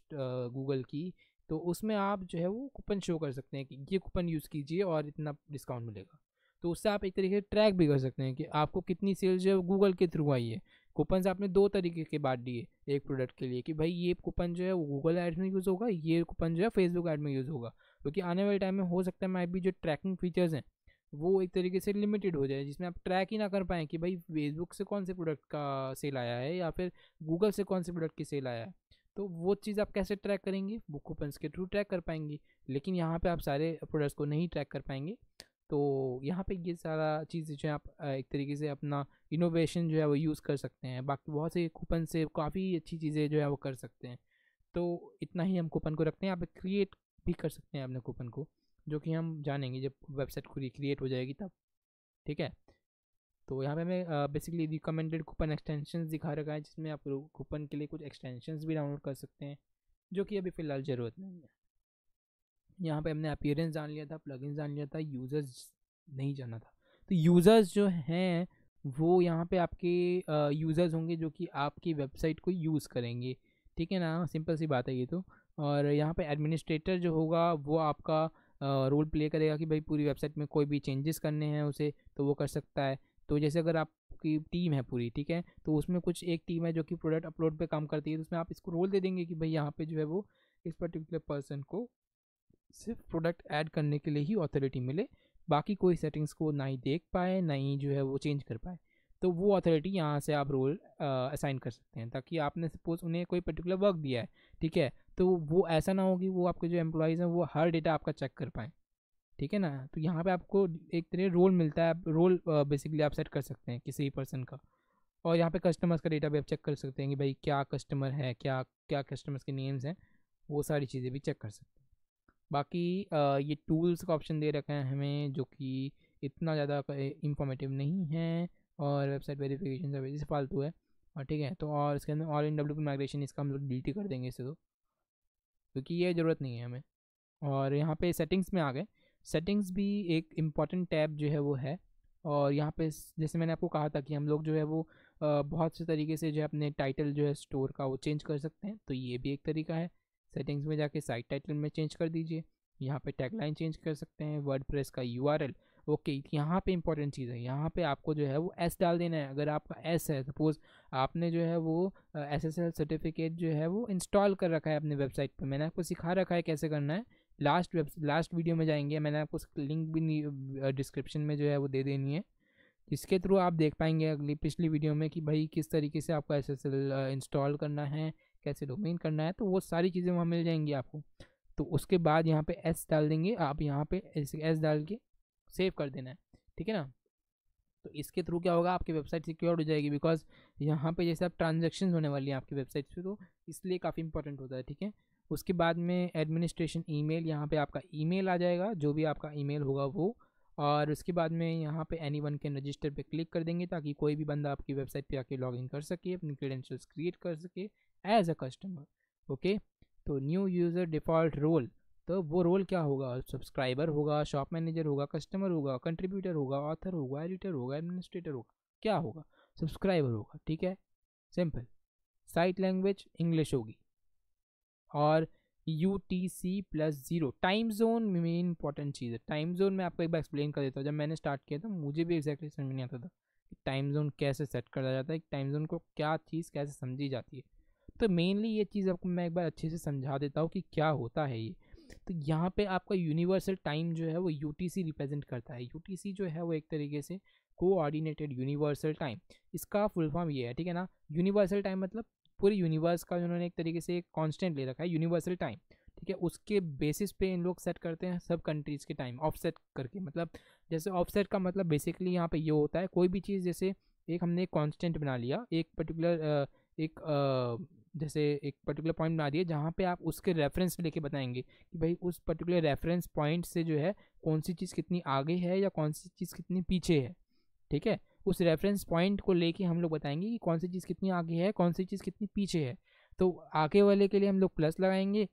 गूगल की तो उसमें आप जो है वो कूपन शो कर सकते हैं कि ये कूपन यूज़ कीजिए और इतना डिस्काउंट मिलेगा तो उससे आप एक तरीके से ट्रैक भी कर सकते हैं कि आपको कितनी सेल जो है गूगल के थ्रू आई है कूपन आपने दो तरीके के बांट दिए एक प्रोडक्ट के लिए कि भाई ये कूपन जो है वो गूगल ऐड में यूज़ होगा ये कूपन जो है फेसबुक ऐड में यूज़ होगा क्योंकि तो आने वाले टाइम में हो सकता है मैं भी जो ट्रैकिंग फीचर्स हैं वो एक तरीके से लिमिटेड हो जाए जिसमें आप ट्रैक ही ना कर पाएँ कि भाई फेसबुक से कौन से प्रोडक्ट का सेल आया है या फिर गूगल से कौन से प्रोडक्ट की सेल आया है तो वो चीज़ आप कैसे ट्रैक करेंगे वो कूपन्स के थ्रू ट्रैक कर पाएंगे लेकिन यहाँ पे आप सारे प्रोडक्ट्स को नहीं ट्रैक कर पाएंगे तो यहाँ पे ये सारा चीज़ जो है आप एक तरीके से अपना इनोवेशन जो है वो यूज़ कर सकते हैं बाकी बहुत से कूपन से काफ़ी अच्छी चीज़ें जो है वो कर सकते हैं तो इतना ही हम कूपन को रखते हैं आप क्रिएट भी कर सकते हैं अपने कूपन को जो कि हम जानेंगे जब वेबसाइट खुद क्रिएट हो जाएगी तब ठीक है तो यहाँ पे हमें बेसिकली रिकमेंडेड कूपन एक्सटेंशन दिखा रखा है जिसमें आप कूपन के लिए कुछ एक्सटेंशन भी डाउनलोड कर सकते हैं जो कि अभी फ़िलहाल ज़रूरत नहीं है यहाँ पे हमने अपीयरेंस जान लिया था प्लगइन जान लिया था यूज़र्स नहीं जाना था तो यूज़र्स जो हैं वो यहाँ पे आपके यूज़र्स होंगे जो कि आपकी वेबसाइट को यूज़ करेंगे ठीक है ना सिंपल सी बात है ये तो और यहाँ पे एडमिनिस्ट्रेटर जो होगा वो आपका रोल प्ले करेगा कि भाई पूरी वेबसाइट में कोई भी चेंजेस करने हैं उसे तो वो कर सकता है तो जैसे अगर आपकी टीम है पूरी ठीक है तो उसमें कुछ एक टीम है जो कि प्रोडक्ट अपलोड पे काम करती है तो उसमें आप इसको रोल दे देंगे कि भाई यहाँ पे जो है वो इस पर्टिकुलर पर्सन को सिर्फ प्रोडक्ट ऐड करने के लिए ही ऑथोरिटी मिले बाकी कोई सेटिंग्स को ना ही देख पाए ना ही जो है वो चेंज कर पाए तो वो अथॉरिटी यहाँ से आप रोल असाइन कर सकते हैं ताकि आपने सपोज उन्हें कोई पर्टिकुलर वर्क दिया है ठीक है तो वो ऐसा ना हो कि वो आपके जो एम्प्लॉयज़ हैं वो हर डेटा आपका चेक कर पाएँ ठीक है ना तो यहाँ पे आपको एक तरह रोल मिलता है आप रोल बेसिकली आप सेट कर सकते हैं किसी पर्सन का और यहाँ पे कस्टमर्स का डेटा भी आप चेक कर सकते हैं कि भाई क्या कस्टमर है क्या क्या कस्टमर्स के नेम्स हैं वो सारी चीज़ें भी चेक कर सकते हैं बाकी ये टूल्स का ऑप्शन दे रखा है हमें जो कि इतना ज़्यादा इंफॉर्मेटिव नहीं है और वेबसाइट वेरीफिकेशन सर्विस फालतू है और ठीक है तो और इसके अंदर ऑल इन डब्ल्यू माइग्रेशन इसका हम लोग डिलीट कर देंगे इसे तो क्योंकि ये ज़रूरत नहीं है हमें और यहाँ पे सेटिंग्स में आ गए सेटिंग्स भी एक इम्पॉर्टेंट टैब जो है वो है और यहाँ पे जैसे मैंने आपको कहा था कि हम लोग जो है वो बहुत से तरीके से जो है अपने टाइटल जो है स्टोर का वो चेंज कर सकते हैं तो ये भी एक तरीका है सेटिंग्स में जाके साइट टाइटल में चेंज कर दीजिए यहाँ पे टैगलाइन चेंज कर सकते हैं वर्ड प्रेस का यू आर एल ओके यहाँ पे इंपॉर्टेंट चीज़ है यहाँ पर आपको जो है वो एस डाल देना है अगर आपका एस है सपोज़ आपने जो है वो एस एस एल सर्टिफिकेट जो है वो इंस्टॉल कर रखा है अपने वेबसाइट पर मैंने आपको सिखा रखा है कैसे करना है लास्ट वेब लास्ट वीडियो में जाएंगे मैंने आपको लिंक भी डिस्क्रिप्शन में जो है वो दे देनी है इसके थ्रू आप देख पाएंगे अगली पिछली वीडियो में कि भाई किस तरीके से आपको एस इंस्टॉल करना है कैसे डोमेन करना है तो वो सारी चीज़ें वहाँ मिल जाएंगी आपको तो उसके बाद यहाँ पे एस डाल देंगे आप यहाँ पे एस डाल के सेव कर देना है ठीक है ना तो इसके थ्रू क्या होगा आपकी वेबसाइट सिक्योर हो जाएगी बिकॉज यहाँ पर जैसे आप ट्रांजेक्शन होने वाली हैं आपकी वेबसाइट से तो इसलिए काफ़ी इंपॉर्टेंट होता है ठीक है उसके बाद में एडमिनिस्ट्रेशन ईमेल यहाँ पे आपका ईमेल आ जाएगा जो भी आपका ईमेल होगा वो और उसके बाद में यहाँ पे एनी वन के रजिस्टर पे क्लिक कर देंगे ताकि कोई भी बंदा आपकी वेबसाइट पे आके लॉगिन कर सके अपनी क्रेडेंशियल्स क्रिएट कर सके एज अ कस्टमर ओके तो न्यू यूज़र डिफ़ॉल्ट रोल तो वो रोल क्या होगा सब्सक्राइबर होगा शॉप मैनेजर होगा कस्टमर होगा कंट्रीब्यूटर होगा ऑथर होगा एडिटर होगा एडमिनिस्ट्रेटर होगा क्या होगा सब्सक्राइबर होगा ठीक है सिंपल साइट लैंग्वेज इंग्लिश होगी और U T C plus zero time zone main important चीज़ है टाइम जोन में आपको एक बार एक्सप्लेन कर देता हूँ जब मैंने स्टार्ट किया था मुझे भी एक्जैक्टली समझ नहीं आता था कि टाइम जोन कैसे सेट करा जाता है टाइम जोन को क्या चीज़ कैसे समझी जाती है तो मेनली ये चीज़ आपको मैं एक बार अच्छे से समझा देता हूँ कि क्या होता है ये तो यहाँ पे आपका यूनिवर्सल टाइम जो है वो यू रिप्रेजेंट करता है यू जो है वो एक तरीके से कोऑर्डिनेटेड यूनिवर्सल टाइम इसका फुल फॉर्म ये है ठीक है ना यूनिवर्सल टाइम मतलब पूरे यूनिवर्स का उन्होंने एक तरीके से एक कॉन्स्टेंट ले रखा है यूनिवर्सल टाइम ठीक है उसके बेसिस पे इन लोग सेट करते हैं सब कंट्रीज़ के टाइम ऑफसेट करके मतलब जैसे ऑफसेट का मतलब बेसिकली यहाँ पे ये होता है कोई भी चीज़ जैसे एक हमने कांस्टेंट बना लिया एक पर्टिकुलर एक जैसे एक पर्टिकुलर पॉइंट बना दिया जहाँ पे आप उसके रेफरेंस लेके बताएंगे कि भाई उस पर्टिकुलर रेफरेंस पॉइंट से जो है कौन सी चीज़ कितनी आगे है या कौन सी चीज़ कितनी पीछे है ठीक है उस रेफरेंस पॉइंट को लेके हम लोग बताएंगे कि कौन सी चीज़ कितनी आगे है कौन सी चीज़ कितनी पीछे है तो आगे वाले के लिए हम लोग प्लस लगाएंगे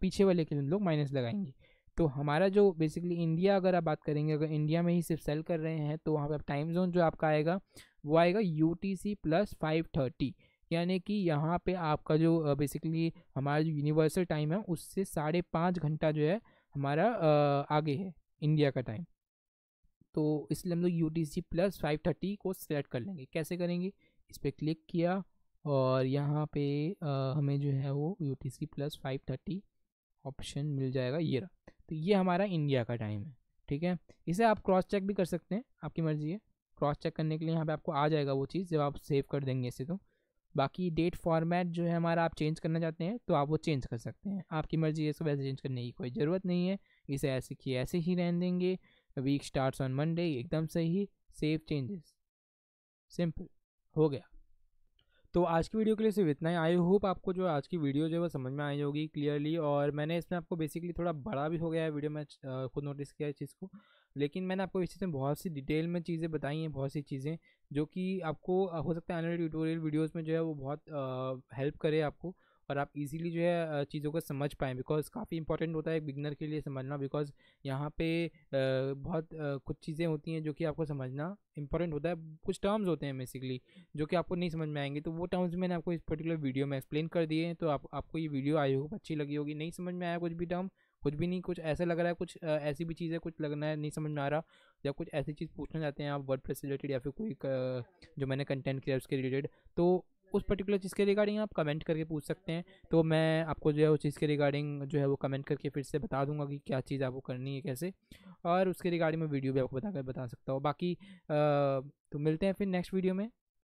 पीछे वाले के लिए हम लोग माइनस लगाएंगे तो हमारा जो बेसिकली इंडिया अगर आप बात करेंगे अगर इंडिया में ही सिर्फ सेल कर रहे हैं तो वहाँ पर टाइम जोन जो आपका आएगा वो आएगा U T C plus five thirty यानी कि यहाँ पर आपका जो बेसिकली हमारा जो यूनिवर्सल टाइम है उससे साढ़े पाँच घंटा जो है हमारा आगे है इंडिया का टाइम तो इसलिए हम लोग U T C plus five thirty को सिलेक्ट कर लेंगे कैसे करेंगे इस पर क्लिक किया और यहाँ पे आ, हमें जो है वो U T C plus five thirty option मिल जाएगा ये रहा तो ये हमारा इंडिया का टाइम है ठीक है इसे आप क्रॉस चेक भी कर सकते हैं आपकी मर्ज़ी है क्रॉस चेक करने के लिए यहाँ पे आपको आ जाएगा वो चीज़ जब आप सेव कर देंगे इसे तो बाकी डेट फॉर्मेट जो है हमारा आप चेंज करना चाहते हैं तो आप वो चेंज कर सकते हैं आपकी मर्ज़ी है इसको वैसे चेंज करने की कोई ज़रूरत नहीं है इसे ऐसे किए ऐसे ही रहने देंगे वीक स्टार्ट्स ऑन मंडे एकदम सही सेव चेंजेस सिंपल हो गया तो आज की वीडियो के लिए सिर्फ इतना ही आई होप आपको जो आज की वीडियो जो है वो समझ में आई होगी क्लियरली और मैंने इसमें आपको बेसिकली थोड़ा बड़ा भी हो गया है वीडियो में खुद नोटिस किया इस चीज़ को लेकिन मैंने आपको इस चीज़ में बहुत सी डिटेल में चीज़ें बताई हैं बहुत सी चीज़ें जो कि आपको हो सकता है आने वाले ट्यूटोरियल वीडियोज़ में जो है वो बहुत हेल्प करे आपको और आप इजीली जो है चीज़ों को समझ पाएँ बिकॉज काफ़ी इंपॉर्टेंट होता है एक बिगनर के लिए समझना बिकॉज यहाँ पे बहुत कुछ चीज़ें होती हैं जो कि आपको समझना इंपॉर्टेंट होता है कुछ टर्म्स होते हैं बेसिकली जो कि आपको नहीं समझ में आएंगे तो वो टर्म्स मैंने आपको इस पर्टिकुलर वीडियो में एक्सप्लेन कर दिए हैं तो आप, आपको ये वीडियो आई होगी अच्छी लगी होगी नहीं समझ में आया कुछ भी टर्म कुछ भी नहीं कुछ ऐसा लग रहा है कुछ ऐसी भी चीज़ें कुछ लगना है नहीं समझ में आ रहा या कुछ ऐसी चीज़ पूछना चाहते हैं आप वर्ड प्रेस रिलेटेड या फिर कोई जो मैंने कंटेंट किया उसके रिलेटेड तो उस पर्टिकुलर चीज़ के रिगार्डिंग आप कमेंट करके पूछ सकते हैं तो मैं आपको जो है उस चीज़ के रिगार्डिंग जो है वो कमेंट करके फिर से बता दूंगा कि क्या चीज़ आपको करनी है कैसे और उसके रिगार्डिंग मैं वीडियो भी आपको बता कर बता सकता हूँ बाकी आ, तो मिलते हैं फिर नेक्स्ट वीडियो में